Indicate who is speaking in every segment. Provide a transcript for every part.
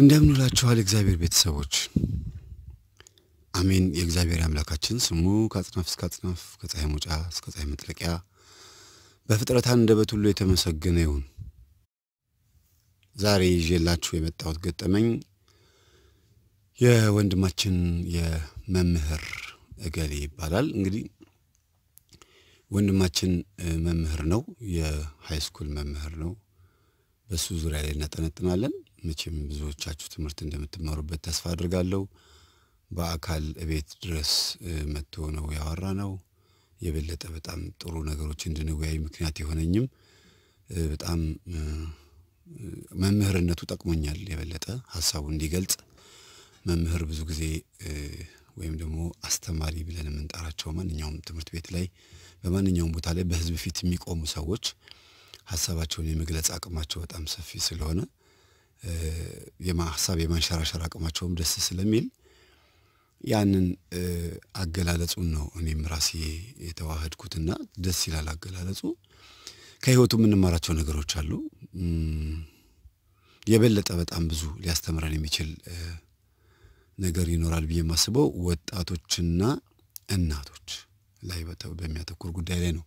Speaker 1: እንደምንላችኋል እግዚአብሔር ቤተሰቦች አሜን። የእግዚአብሔር አምላካችን ስሙ ከአጽናፍ እስከ አጽናፍ ከፀሐይ መውጫ እስከ ፀሐይ መጥለቂያ በፍጥረት አንደበት ሁሉ የተመሰገነ ይሁን። ዛሬ ይዤላችሁ የመጣሁት ገጠመኝ የወንድማችን የመምህር እገሌ ይባላል። እንግዲህ ወንድማችን መምህር ነው፣ ስኩል መምህር ነው። በሱ ዙሪያ ላይ እናጠነጥናለን። መቼም ብዙዎቻችሁ ትምህርት እንደምትማሩበት ተስፋ አድርጋለሁ። በአካል እቤት ድረስ መጥቶ ነው ያወራ ነው። የበለጠ በጣም ጥሩ ነገሮች እንድንወያይ ምክንያት የሆነኝም በጣም መምህርነቱ ጠቅሞኛል። የበለጠ ሀሳቡ እንዲገልጽ መምህር ብዙ ጊዜ ወይም ደግሞ አስተማሪ ብለን የምንጠራቸው ማንኛውም ትምህርት ቤት ላይ በማንኛውም ቦታ ላይ በህዝብ ፊት የሚቆሙ ሰዎች ሀሳባቸውን የመግለጽ አቅማቸው በጣም ሰፊ ስለሆነ የማሳብ የማንሸራሸር አቅማቸውም ደስ ስለሚል ያንን አገላለጹን ነው እኔም ራሴ የተዋህድኩትና ደስ ይላል አገላለጹ። ከህይወቱ የምንማራቸው ነገሮች አሉ። የበለጠ በጣም ብዙ ሊያስተምረን የሚችል ነገር ይኖራል ብዬ የማስበው ወጣቶችና እናቶች ላይ በሚያተኩር ጉዳይ ላይ ነው።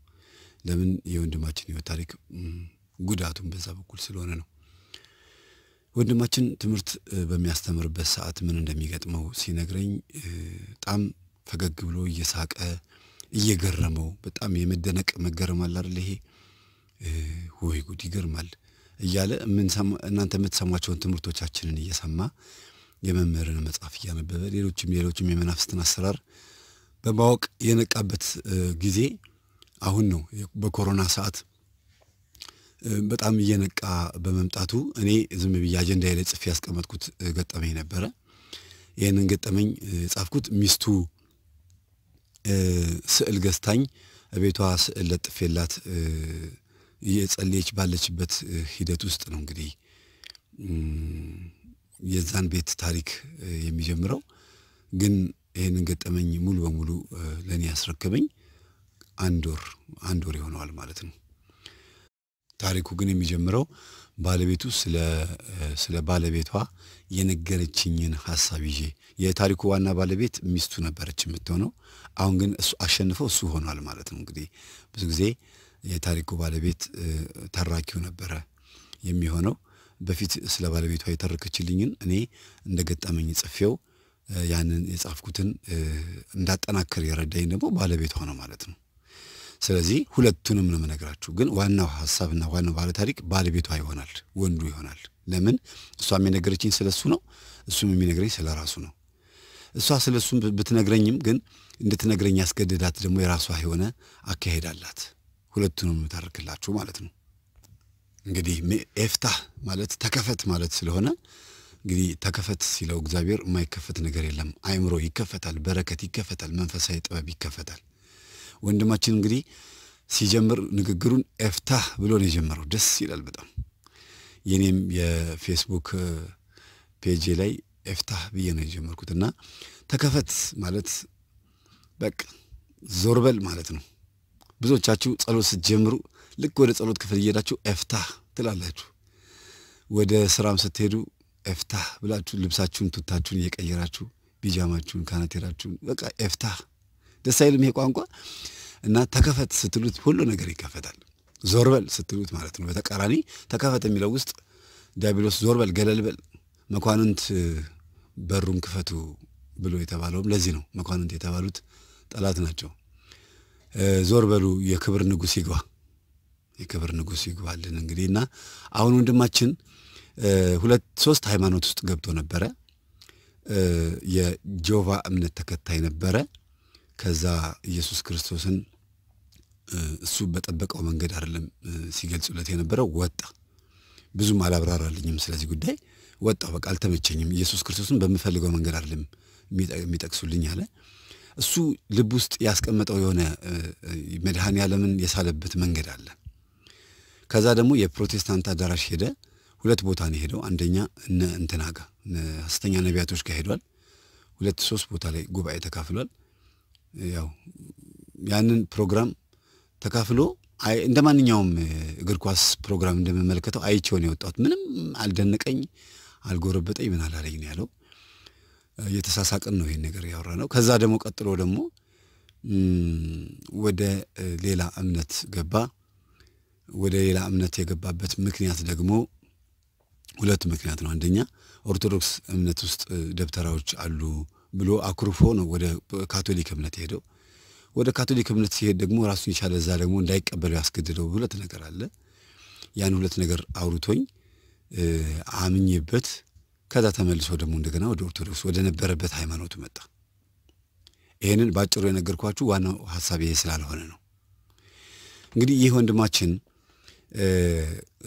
Speaker 1: ለምን የወንድማችን ህይወት ታሪክ ጉዳቱን በዛ በኩል ስለሆነ ነው። ወንድማችን ትምህርት በሚያስተምርበት ሰዓት ምን እንደሚገጥመው ሲነግረኝ በጣም ፈገግ ብሎ እየሳቀ እየገረመው በጣም የመደነቅ መገረም አለ አይደል ይሄ ወይ ጉድ ይገርማል እያለ እናንተ የምትሰሟቸውን ትምህርቶቻችንን እየሰማ የመምህርን መጽሐፍ እያነበበ ሌሎችም ሌሎችም የመናፍስትን አሰራር በማወቅ የነቃበት ጊዜ አሁን ነው በኮሮና ሰዓት በጣም እየነቃ በመምጣቱ እኔ ዝም ብዬ አጀንዳ ላይ ጽፌ ያስቀመጥኩት ገጠመኝ ነበረ። ይህንን ገጠመኝ የጻፍኩት ሚስቱ ስዕል ገዝታኝ ቤቷ ስዕል ለጥፌላት እየጸለየች ባለችበት ሂደት ውስጥ ነው እንግዲህ የዛን ቤት ታሪክ የሚጀምረው። ግን ይህንን ገጠመኝ ሙሉ በሙሉ ለእኔ ያስረከበኝ አንድ ወር አንድ ወር ይሆነዋል ማለት ነው። ታሪኩ ግን የሚጀምረው ባለቤቱ ስለ ባለቤቷ የነገረችኝን ሀሳብ ይዤ የታሪኩ ዋና ባለቤት ሚስቱ ነበረች የምትሆነው። አሁን ግን እሱ አሸንፈው እሱ ሆኗል ማለት ነው። እንግዲህ ብዙ ጊዜ የታሪኩ ባለቤት ተራኪው ነበረ የሚሆነው። በፊት ስለ ባለቤቷ የተረከችልኝን እኔ እንደ ገጠመኝ ጽፌው ያንን የጻፍኩትን እንዳጠናክር የረዳኝ ደግሞ ባለቤቷ ነው ማለት ነው። ስለዚህ ሁለቱንም ነው የምነግራችሁ። ግን ዋናው ሀሳብና ዋናው ባለ ታሪክ ባለቤቷ ይሆናል፣ ወንዱ ይሆናል። ለምን እሷ የሚነገረችኝ ስለ እሱ ነው፣ እሱም የሚነግረኝ ስለ ራሱ ነው። እሷ ስለ እሱም ብትነግረኝም ግን እንድትነግረኝ ያስገድዳት ደግሞ የራሷ የሆነ አካሄድ አላት። ሁለቱንም የምታርክላችሁ ማለት ነው። እንግዲህ ኤፍታህ ማለት ተከፈት ማለት ስለሆነ እንግዲህ ተከፈት ሲለው እግዚአብሔር የማይከፈት ነገር የለም። አእምሮ ይከፈታል፣ በረከት ይከፈታል፣ መንፈሳዊ ጥበብ ይከፈታል። ወንድማችን እንግዲህ ሲጀምር ንግግሩን ኤፍታህ ብሎ ነው የጀመረው። ደስ ይላል በጣም። የኔም የፌስቡክ ፔጅ ላይ ኤፍታህ ብዬ ነው የጀመርኩት እና ተከፈት ማለት በቃ ዞርበል ማለት ነው። ብዙዎቻችሁ ጸሎት ስትጀምሩ ልክ ወደ ጸሎት ክፍል እየሄዳችሁ ኤፍታህ ትላላችሁ። ወደ ስራም ስትሄዱ ኤፍታህ ብላችሁ ልብሳችሁን ቱታችሁን እየቀየራችሁ ቢጃማችሁን ካናቴራችሁን በቃ ኤፍታህ ደስ አይልም ይሄ ቋንቋ እና ተከፈት ስትሉት ሁሉ ነገር ይከፈታል። ዞርበል ስትሉት ማለት ነው። በተቃራኒ ተከፈት የሚለው ውስጥ ዲያብሎስ ዞርበል፣ ገለልበል፣ መኳንንት በሩን ክፈቱ ብሎ የተባለውም ለዚህ ነው። መኳንንት የተባሉት ጠላት ናቸው። ዞር በሉ የክብር ንጉሥ ይግባ፣ የክብር ንጉሥ ይግባልን። እንግዲህ እና አሁን ወንድማችን ሁለት ሶስት ሃይማኖት ውስጥ ገብቶ ነበረ። የጆቫ እምነት ተከታይ ነበረ። ከዛ ኢየሱስ ክርስቶስን እሱ በጠበቀው መንገድ አይደለም ሲገልጹለት የነበረው ወጣ። ብዙም አላብራራልኝም ስለዚህ ጉዳይ። ወጣው በቃ አልተመቸኝም። ኢየሱስ ክርስቶስን በምፈልገው መንገድ አይደለም የሚጠቅሱልኝ አለ። እሱ ልብ ውስጥ ያስቀመጠው የሆነ መድኃኔ ዓለምን የሳለበት መንገድ አለ። ከዛ ደግሞ የፕሮቴስታንት አዳራሽ ሄደ። ሁለት ቦታ ነው ሄደው። አንደኛ እነ እንትና ጋ ሐሰተኛ ነቢያቶች ጋር ሄዷል። ሁለት ሶስት ቦታ ላይ ጉባኤ ተካፍሏል። ያው ያንን ፕሮግራም ተካፍሎ እንደ ማንኛውም እግር ኳስ ፕሮግራም እንደምመለከተው አይቼው ነው የወጣሁት። ምንም አልደነቀኝ፣ አልጎረበጠኝ፣ ምን አላለኝ ነው ያለው። እየተሳሳቅን ነው ይሄን ነገር ያወራ ነው። ከዛ ደግሞ ቀጥሎ ደግሞ ወደ ሌላ እምነት ገባ። ወደ ሌላ እምነት የገባበት ምክንያት ደግሞ ሁለት ምክንያት ነው። አንደኛ ኦርቶዶክስ እምነት ውስጥ ደብተራዎች አሉ ብሎ አኩርፎ ነው ወደ ካቶሊክ እምነት የሄደው። ወደ ካቶሊክ እምነት ሲሄድ ደግሞ ራሱን የቻለ እዛ ደግሞ እንዳይቀበለው ያስገድደው ሁለት ነገር አለ። ያን ሁለት ነገር አውርቶኝ አምኜበት ከዛ ተመልሶ ደግሞ እንደገና ወደ ኦርቶዶክስ ወደ ነበረበት ሃይማኖቱ መጣ። ይህንን ባጭሩ የነገርኳችሁ ዋናው ሀሳብ ይሄ ስላልሆነ ነው። እንግዲህ ይህ ወንድማችን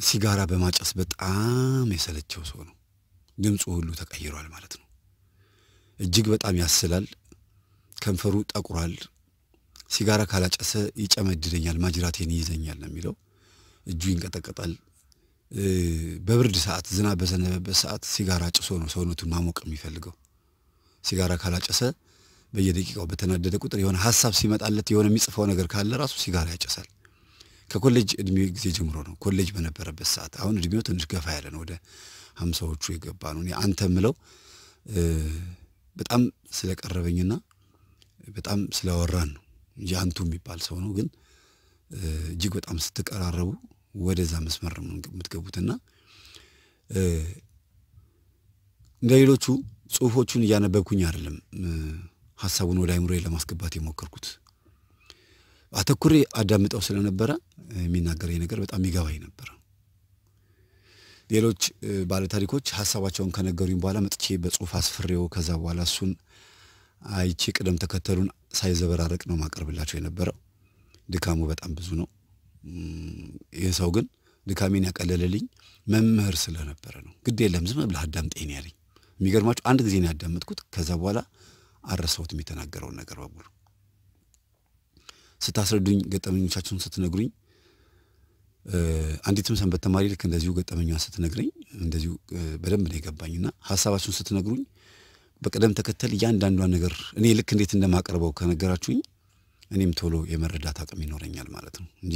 Speaker 1: ሲጋራ በማጨስ በጣም የሰለቸው ሰው ነው። ድምፁ ሁሉ ተቀይሯል ማለት ነው። እጅግ በጣም ያስላል። ከንፈሩ ጠቁሯል። ሲጋራ ካላጨሰ ይጨመድደኛል፣ ማጅራቴን ይይዘኛል ነው የሚለው። እጁ ይንቀጠቀጣል። በብርድ ሰዓት፣ ዝናብ በዘነበበት ሰዓት ሲጋራ ጭሶ ነው ሰውነቱን ማሞቅ የሚፈልገው። ሲጋራ ካላጨሰ በየደቂቃው በተናደደ ቁጥር የሆነ ሀሳብ ሲመጣለት የሆነ የሚጽፈው ነገር ካለ ራሱ ሲጋራ ያጨሳል። ከኮሌጅ እድሜ ጊዜ ጀምሮ ነው። ኮሌጅ በነበረበት ሰዓት አሁን እድሜው ትንሽ ገፋ ያለ ነው፣ ወደ ሀምሳዎቹ የገባ ነው። አንተ ምለው በጣም ስለቀረበኝና በጣም ስለወራን ነው እንጂ አንቱ የሚባል ሰው ነው። ግን እጅግ በጣም ስትቀራረቡ ወደዛ መስመር የምትገቡትና እንደ ሌሎቹ ጽሁፎቹን እያነበብኩኝ አይደለም ሀሳቡን ወደ አይምሮዬ ለማስገባት የሞከርኩት። አተኩሬ አዳምጠው ስለነበረ የሚናገረኝ ነገር በጣም ይገባኝ ነበረ። ሌሎች ባለታሪኮች ሀሳባቸውን ከነገሩኝ በኋላ መጥቼ በጽሁፍ አስፍሬው ከዛ በኋላ እሱን አይቼ ቅደም ተከተሉን ሳይዘበራረቅ ነው ማቀርብላቸው የነበረው። ድካሙ በጣም ብዙ ነው። ይህ ሰው ግን ድካሜን ያቀለለልኝ መምህር ስለነበረ ነው። ግድ የለም ዝም ብለህ አዳምጤን ያለኝ። የሚገርማችሁ አንድ ጊዜ ነው ያዳመጥኩት። ከዛ በኋላ አረሰውት የሚተናገረውን ነገር በሙሉ። ስታስረዱኝ፣ ገጠመኞቻችሁን ስትነግሩኝ አንዲትም ሰንበት ተማሪ ልክ እንደዚሁ ገጠመኛዋን ስትነግረኝ እንደዚሁ በደንብ ነው የገባኝ እና ሀሳባችሁን ስትነግሩኝ በቅደም ተከተል እያንዳንዷን ነገር እኔ ልክ እንዴት እንደማቀርበው ከነገራችሁኝ እኔም ቶሎ የመረዳት አቅም ይኖረኛል ማለት ነው እንጂ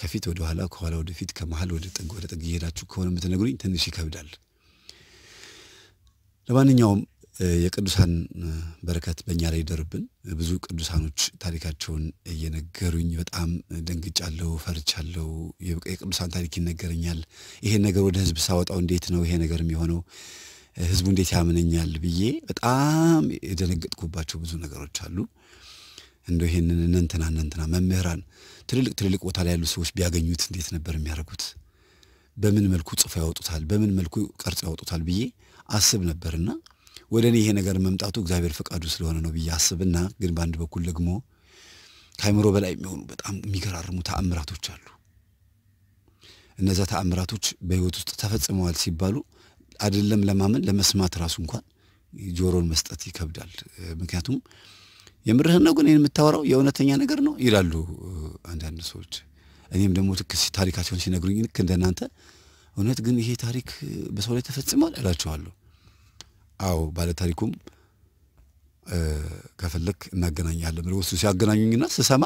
Speaker 1: ከፊት ወደ ኋላ ከኋላ ወደ ፊት ከመሀል ወደ ጥግ ወደ ጥግ እየሄዳችሁ ከሆነ የምትነግሩኝ ትንሽ ይከብዳል። ለማንኛውም የቅዱሳን በረከት በእኛ ላይ ይደርብን። ብዙ ቅዱሳኖች ታሪካቸውን እየነገሩኝ በጣም ደንግጫለሁ፣ ፈርቻለሁ። የቅዱሳን ታሪክ ይነገረኛል። ይሄን ነገር ወደ ህዝብ ሳወጣው እንዴት ነው ይሄ ነገር የሚሆነው? ህዝቡ እንዴት ያምነኛል ብዬ በጣም የደነገጥኩባቸው ብዙ ነገሮች አሉ። እንደው ይሄንን እነንትና እነንትና መምህራን ትልልቅ ትልልቅ ቦታ ላይ ያሉ ሰዎች ቢያገኙት እንዴት ነበር የሚያደርጉት? በምን መልኩ ጽፎ ያወጡታል? በምን መልኩ ቀርጾ ያወጡታል ብዬ አስብ ነበርና ወደ እኔ ይሄ ነገር መምጣቱ እግዚአብሔር ፈቃዱ ስለሆነ ነው ብዬ አስብና ግን በአንድ በኩል ደግሞ ከአይምሮ በላይ የሚሆኑ በጣም የሚገራርሙ ተአምራቶች አሉ። እነዛ ተአምራቶች በህይወት ውስጥ ተፈጽመዋል ሲባሉ አይደለም ለማመን ለመስማት ራሱ እንኳን ጆሮን መስጠት ይከብዳል። ምክንያቱም የምርህን ነው ግን የምታወራው የእውነተኛ ነገር ነው ይላሉ አንዳንድ ሰዎች። እኔም ደግሞ ልክ ታሪካቸውን ሲነግሩኝ ልክ እንደናንተ እውነት ግን ይሄ ታሪክ በሰው ላይ ተፈጽሟል እላቸዋለሁ። አዎ ባለታሪኩም ከፈለክ እናገናኛለን ብሎ እሱ ሲያገናኙኝና ስሰማ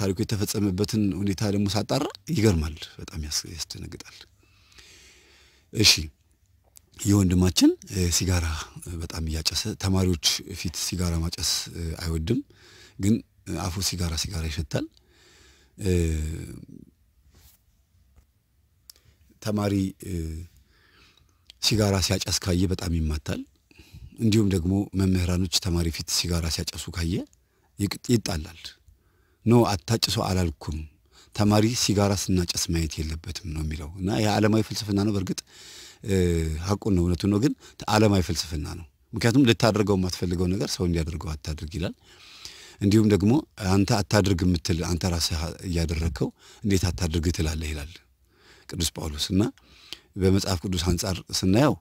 Speaker 1: ታሪኩ የተፈጸመበትን ሁኔታ ደግሞ ሳጣራ ይገርማል፣ በጣም ያስደነግጣል። እሺ ይህ ወንድማችን ሲጋራ በጣም እያጨሰ ተማሪዎች ፊት ሲጋራ ማጨስ አይወድም፣ ግን አፉ ሲጋራ ሲጋራ ይሸታል። ተማሪ ሲጋራ ሲያጨስ ካየ በጣም ይማታል። እንዲሁም ደግሞ መምህራኖች ተማሪ ፊት ሲጋራ ሲያጨሱ ካየ ይጣላል። ኖ አታጭሶ አላልኩም፣ ተማሪ ሲጋራ ስናጨስ ማየት የለበትም ነው የሚለው እና የዓለማዊ ፍልስፍና ነው። በእርግጥ ሀቁን ነው እውነቱ ነው፣ ግን ዓለማዊ ፍልስፍና ነው። ምክንያቱም ልታደርገው የማትፈልገው ነገር ሰው እንዲያደርገው አታድርግ ይላል። እንዲሁም ደግሞ አንተ አታድርግ የምትል አንተ ራስህ እያደረግከው እንዴት አታድርግ ትላለህ ይላል ቅዱስ ጳውሎስ እና በመጽሐፍ ቅዱስ አንጻር ስናየው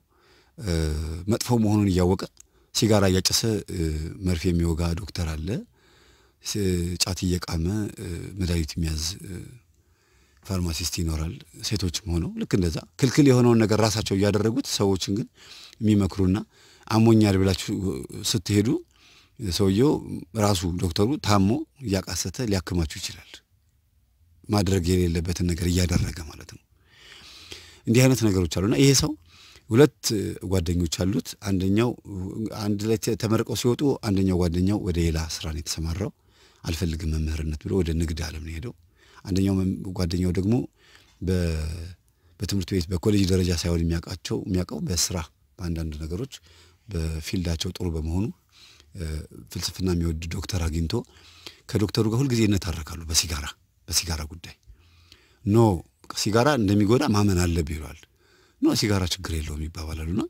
Speaker 1: መጥፎ መሆኑን እያወቀ ሲጋራ እያጨሰ መርፌ የሚወጋ ዶክተር አለ። ጫት እየቃመ መድኃኒት የሚያዝ ፋርማሲስት ይኖራል። ሴቶችም ሆነው ልክ እንደዛ ክልክል የሆነውን ነገር ራሳቸው እያደረጉት ሰዎችን ግን የሚመክሩና አሞኛል ብላችሁ ስትሄዱ ሰውየው ራሱ ዶክተሩ ታሞ እያቃሰተ ሊያክማችሁ ይችላል። ማድረግ የሌለበትን ነገር እያደረገ ማለት ነው። እንዲህ አይነት ነገሮች አሉና ይሄ ሰው ሁለት ጓደኞች አሉት። አንደኛው አንድ ላይ ተመርቀው ሲወጡ አንደኛው ጓደኛው ወደ ሌላ ስራ ነው የተሰማራው፣ አልፈልግም መምህርነት ብሎ ወደ ንግድ ዓለም ነው የሄደው። አንደኛው ጓደኛው ደግሞ በትምህርት ቤት በኮሌጅ ደረጃ ሳይሆን የሚያውቃቸው የሚያውቀው በስራ በአንዳንድ ነገሮች በፊልዳቸው ጥሩ በመሆኑ ፍልስፍና የሚወድ ዶክተር አግኝቶ ከዶክተሩ ጋር ሁልጊዜ ይነታረካሉ በሲጋራ በሲጋራ ጉዳይ ኖ ሲጋራ እንደሚጎዳ ማመን አለብህ ይሏል። ኖ ሲጋራ ችግር የለውም ይባባላሉና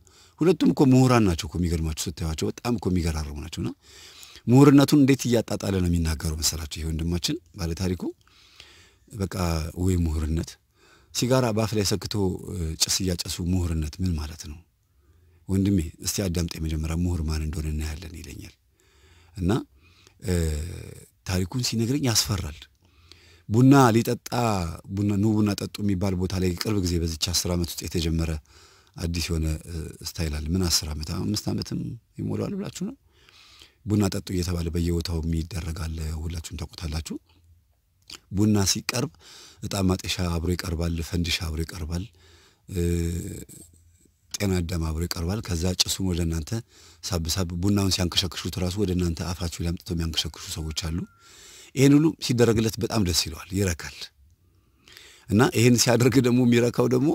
Speaker 1: ሁለቱም እኮ ምሁራን ናቸው እኮ የሚገርማችሁ ስታዩቸው በጣም እኮ የሚገራርሙ ናቸውና ምሁርነቱን እንዴት እያጣጣለ ነው የሚናገረው መሰላቸው ይሄ ወንድማችን ባለታሪኩ በቃ ወይ ምሁርነት ሲጋራ በአፍ ላይ ሰክቶ ጭስ እያጨሱ ምሁርነት ምን ማለት ነው ወንድሜ እስቲ አዳምጤ መጀመሪያ ምሁር ማን እንደሆነ እናያለን ይለኛል እና ታሪኩን ሲነግረኝ ያስፈራል ቡና ሊጠጣ ቡና ኑ ቡና ጠጡ የሚባል ቦታ ላይ ቅርብ ጊዜ በዚች አስር ዓመት ውስጥ የተጀመረ አዲስ የሆነ ስታይል አለ። ምን አስር ዓመት አምስት ዓመትም ይሞላዋል ብላችሁ ነው። ቡና ጠጡ እየተባለ በየቦታው የሚደረጋለ ሁላችሁም ታውቁታላችሁ። ቡና ሲቀርብ እጣን ማጤሻ አብሮ ይቀርባል። ፈንዲሻ አብሮ ይቀርባል። ጤና አዳም አብሮ ይቀርባል። ከዛ ጭሱን ወደ እናንተ ሳብሳብ ቡናውን ሲያንከሸክሹት ራሱ ወደ እናንተ አፋችሁ ላይ አምጥተው የሚያንከሸክሹ ሰዎች አሉ። ይህን ሁሉ ሲደረግለት በጣም ደስ ይለዋል፣ ይረካል። እና ይህን ሲያደርግ ደግሞ የሚረካው ደግሞ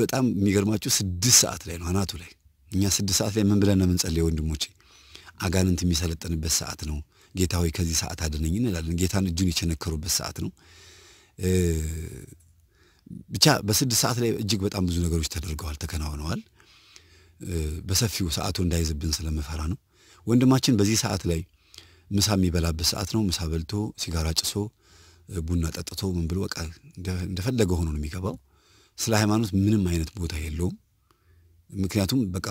Speaker 1: በጣም የሚገርማችሁ ስድስት ሰዓት ላይ ነው አናቱ ላይ። እኛ ስድስት ሰዓት ላይ ምን ብለን ነው የምንጸልየው ወንድሞቼ? አጋንንት የሚሰለጠንበት ሰዓት ነው። ጌታ ሆይ ከዚህ ሰዓት አድነኝ እንላለን። ጌታን እጁን የቸነከሩበት ሰዓት ነው። ብቻ በስድስት ሰዓት ላይ እጅግ በጣም ብዙ ነገሮች ተደርገዋል፣ ተከናውነዋል። በሰፊው ሰዓቱ እንዳይዝብን ስለምፈራ ነው። ወንድማችን በዚህ ሰዓት ላይ ምሳ የሚበላበት ሰዓት ነው። ምሳ በልቶ ሲጋራ ጭሶ ቡና ጠጥቶ ምን ብሎ በቃ እንደፈለገ ሆኖ ነው የሚገባው። ስለ ሃይማኖት ምንም አይነት ቦታ የለውም። ምክንያቱም በቃ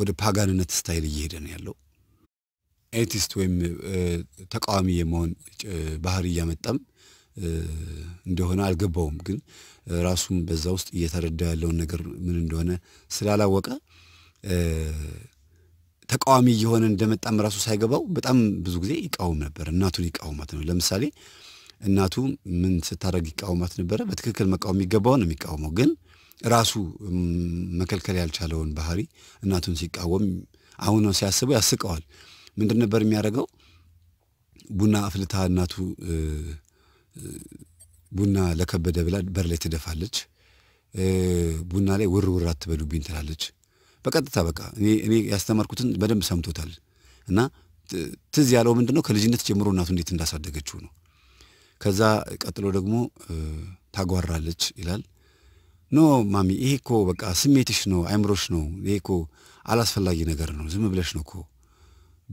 Speaker 1: ወደ ፓጋንነት ስታይል እየሄደ ነው ያለው። ኤቲስት ወይም ተቃዋሚ የመሆን ባህሪ እያመጣም እንደሆነ አልገባውም። ግን ራሱም በዛ ውስጥ እየተረዳ ያለውን ነገር ምን እንደሆነ ስላላወቀ ተቃዋሚ እየሆነ እንደመጣም ራሱ ሳይገባው በጣም ብዙ ጊዜ ይቃወም ነበር። እናቱን ይቃወማት ነው። ለምሳሌ እናቱ ምን ስታደርግ ይቃወማት ነበረ? በትክክል መቃወም ይገባው ነው የሚቃወመው። ግን ራሱ መከልከል ያልቻለውን ባህሪ እናቱን ሲቃወም አሁን ነው ሲያስበው ያስቀዋል። ምንድን ነበር የሚያደርገው? ቡና አፍልታ እናቱ ቡና ለከበደ ብላ በር ላይ ትደፋለች። ቡና ላይ ውርውር አትበሉብኝ ትላለች። በቀጥታ በቃ እኔ ያስተማርኩትን በደንብ ሰምቶታል እና ትዝ ያለው ምንድን ነው ከልጅነት ጀምሮ እናቱ እንዴት እንዳሳደገችው ነው። ከዛ ቀጥሎ ደግሞ ታጓራለች ይላል። ኖ ማሚ፣ ይሄ እኮ በቃ ስሜትሽ ነው፣ አይምሮሽ ነው። ይሄ እኮ አላስፈላጊ ነገር ነው፣ ዝም ብለሽ ነው እኮ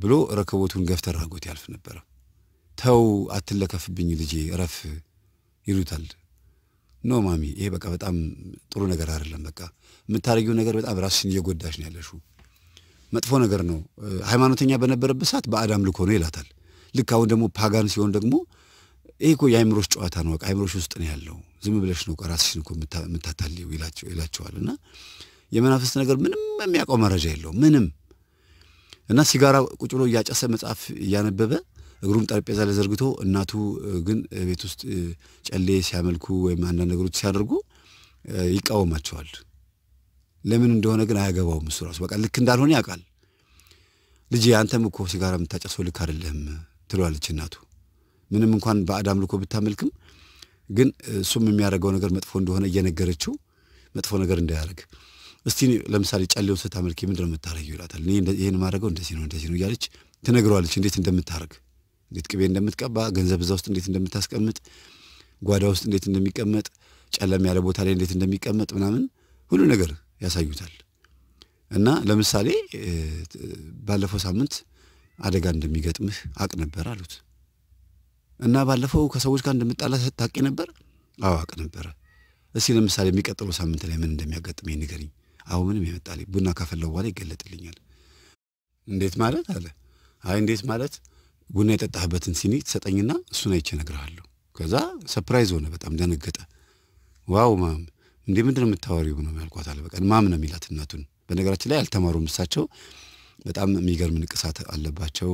Speaker 1: ብሎ ረከቦቱን ገፍተር አድርጎት ያልፍ ነበረ። ተው አትለከፍብኝ ልጄ፣ እረፍ ይሉታል። ኖ ማሚ፣ ይሄ በቃ በጣም ጥሩ ነገር አይደለም፣ በቃ የምታደርጊው ነገር በጣም ራስሽን እየጎዳሽ ነው ያለሽው። መጥፎ ነገር ነው። ሃይማኖተኛ በነበረበት ሰዓት ባዕድ አምልኮ ነው ይላታል። ልክ አሁን ደግሞ ፓጋን ሲሆን ደግሞ ይህ እኮ የአይምሮች ጨዋታ ነው፣ አይምሮች ውስጥ ነው ያለው። ዝም ብለሽ ነው ራስሽን እኮ የምታታልይው ይላቸዋል። እና የመናፍስት ነገር ምንም የሚያውቀው መረጃ የለው ምንም። እና ሲጋራ ቁጭ ብሎ እያጨሰ መጽሐፍ እያነበበ እግሩን ጠረጴዛ ላይ ዘርግቶ እናቱ ግን ቤት ውስጥ ጨሌ ሲያመልኩ ወይም አንዳንድ ነገሮች ሲያደርጉ ይቃወማቸዋል። ለምን እንደሆነ ግን አያገባውም። እሱ ራሱ በቃ ልክ እንዳልሆነ ያውቃል። ልጅ አንተም እኮ ሲጋራ የምታጨሰው ልክ አይደለህም ትለዋለች እናቱ። ምንም እንኳን በአድ አምልኮ ብታመልክም ግን እሱም የሚያደርገው ነገር መጥፎ እንደሆነ እየነገረችው መጥፎ ነገር እንዳያደርግ እስቲ ለምሳሌ ጨሌውን ስታመልክ ምንድን ነው ይላታል። ይህን ማድረገው እንደዚህ ነው እንደዚህ ነው እያለች ትነግረዋለች። እንዴት እንደምታደርግ፣ እንዴት ቅቤ እንደምትቀባ፣ ገንዘብ እዛ ውስጥ እንዴት እንደምታስቀምጥ፣ ጓዳ ውስጥ እንዴት እንደሚቀመጥ፣ ጨለም ያለ ቦታ ላይ እንዴት እንደሚቀመጥ ምናምን ሁሉ ነገር ያሳዩታል። እና ለምሳሌ ባለፈው ሳምንት አደጋ እንደሚገጥምህ አቅ ነበር አሉት። እና ባለፈው ከሰዎች ጋር እንደምጣላ ታውቂ ነበር? አዎ አቅ ነበረ። እስቲ ለምሳሌ የሚቀጥለው ሳምንት ላይ ምን እንደሚያጋጥመኝ ንገሪኝ። አሁ ምንም ይመጣል፣ ቡና ካፈላው በኋላ ይገለጥልኛል። እንዴት ማለት አለ። አይ እንዴት ማለት ቡና የጠጣህበትን ሲኒ ትሰጠኝና እሱን አይቼ እነግርሃለሁ። ከዛ ሰፕራይዝ ሆነ፣ በጣም ደነገጠ። ዋው ማም እንዴ ምንድን ነው የምታወሪው ብሎ ያልኳት አለ በቃ ማም ነው የሚላት እናቱን። በነገራችን ላይ አልተማሩም እሳቸው በጣም የሚገርም ንቅሳት አለባቸው።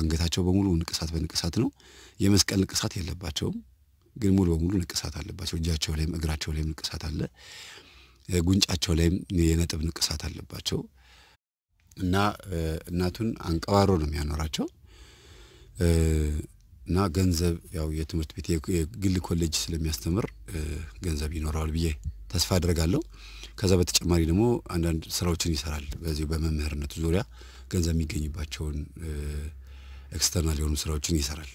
Speaker 1: አንገታቸው በሙሉ ንቅሳት በንቅሳት ነው። የመስቀል ንቅሳት የለባቸውም፣ ግን ሙሉ በሙሉ ንቅሳት አለባቸው። እጃቸው ላይም እግራቸው ላይም ንቅሳት አለ። ጉንጫቸው ላይም የነጥብ ንቅሳት አለባቸው እና እናቱን አንቀባሮ ነው የሚያኖራቸው እና ገንዘብ ያው የትምህርት ቤት የግል ኮሌጅ ስለሚያስተምር ገንዘብ ይኖረዋል ብዬ ተስፋ አድርጋለሁ። ከዛ በተጨማሪ ደግሞ አንዳንድ ስራዎችን ይሰራል። በዚሁ በመምህርነቱ ዙሪያ ገንዘብ የሚገኝባቸውን ኤክስተርናል የሆኑ ስራዎችን ይሰራል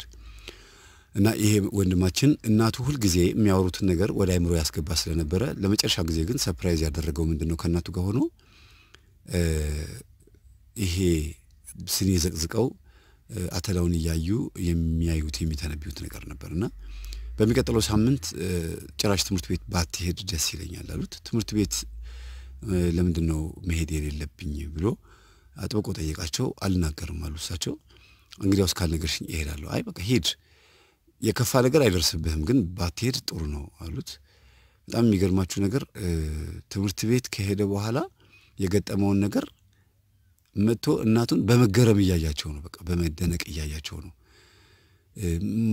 Speaker 1: እና ይሄ ወንድማችን እናቱ ሁልጊዜ የሚያወሩትን ነገር ወደ አይምሮ ያስገባ ስለነበረ ለመጨረሻ ጊዜ ግን ሰፕራይዝ ያደረገው ምንድን ነው? ከእናቱ ጋር ሆኖ ይሄ ስኒ ዘቅዝቀው አተላውን እያዩ የሚያዩት የሚተነብዩት ነገር ነበር እና በሚቀጥለው ሳምንት ጭራሽ ትምህርት ቤት ባትሄድ ደስ ይለኛል አሉት። ትምህርት ቤት ለምንድን ነው መሄድ የሌለብኝ ብሎ አጥብቆ ጠየቃቸው። አልናገርም አሉ እሳቸው። እንግዲያውስ ካልነገርሽኝ እሄዳለሁ። አይ በቃ ሄድ፣ የከፋ ነገር አይደርስብህም፣ ግን ባትሄድ ጥሩ ነው አሉት። በጣም የሚገርማችሁ ነገር ትምህርት ቤት ከሄደ በኋላ የገጠመውን ነገር መጥቶ እናቱን በመገረም እያያቸው ነው። በቃ በመደነቅ እያያቸው ነው።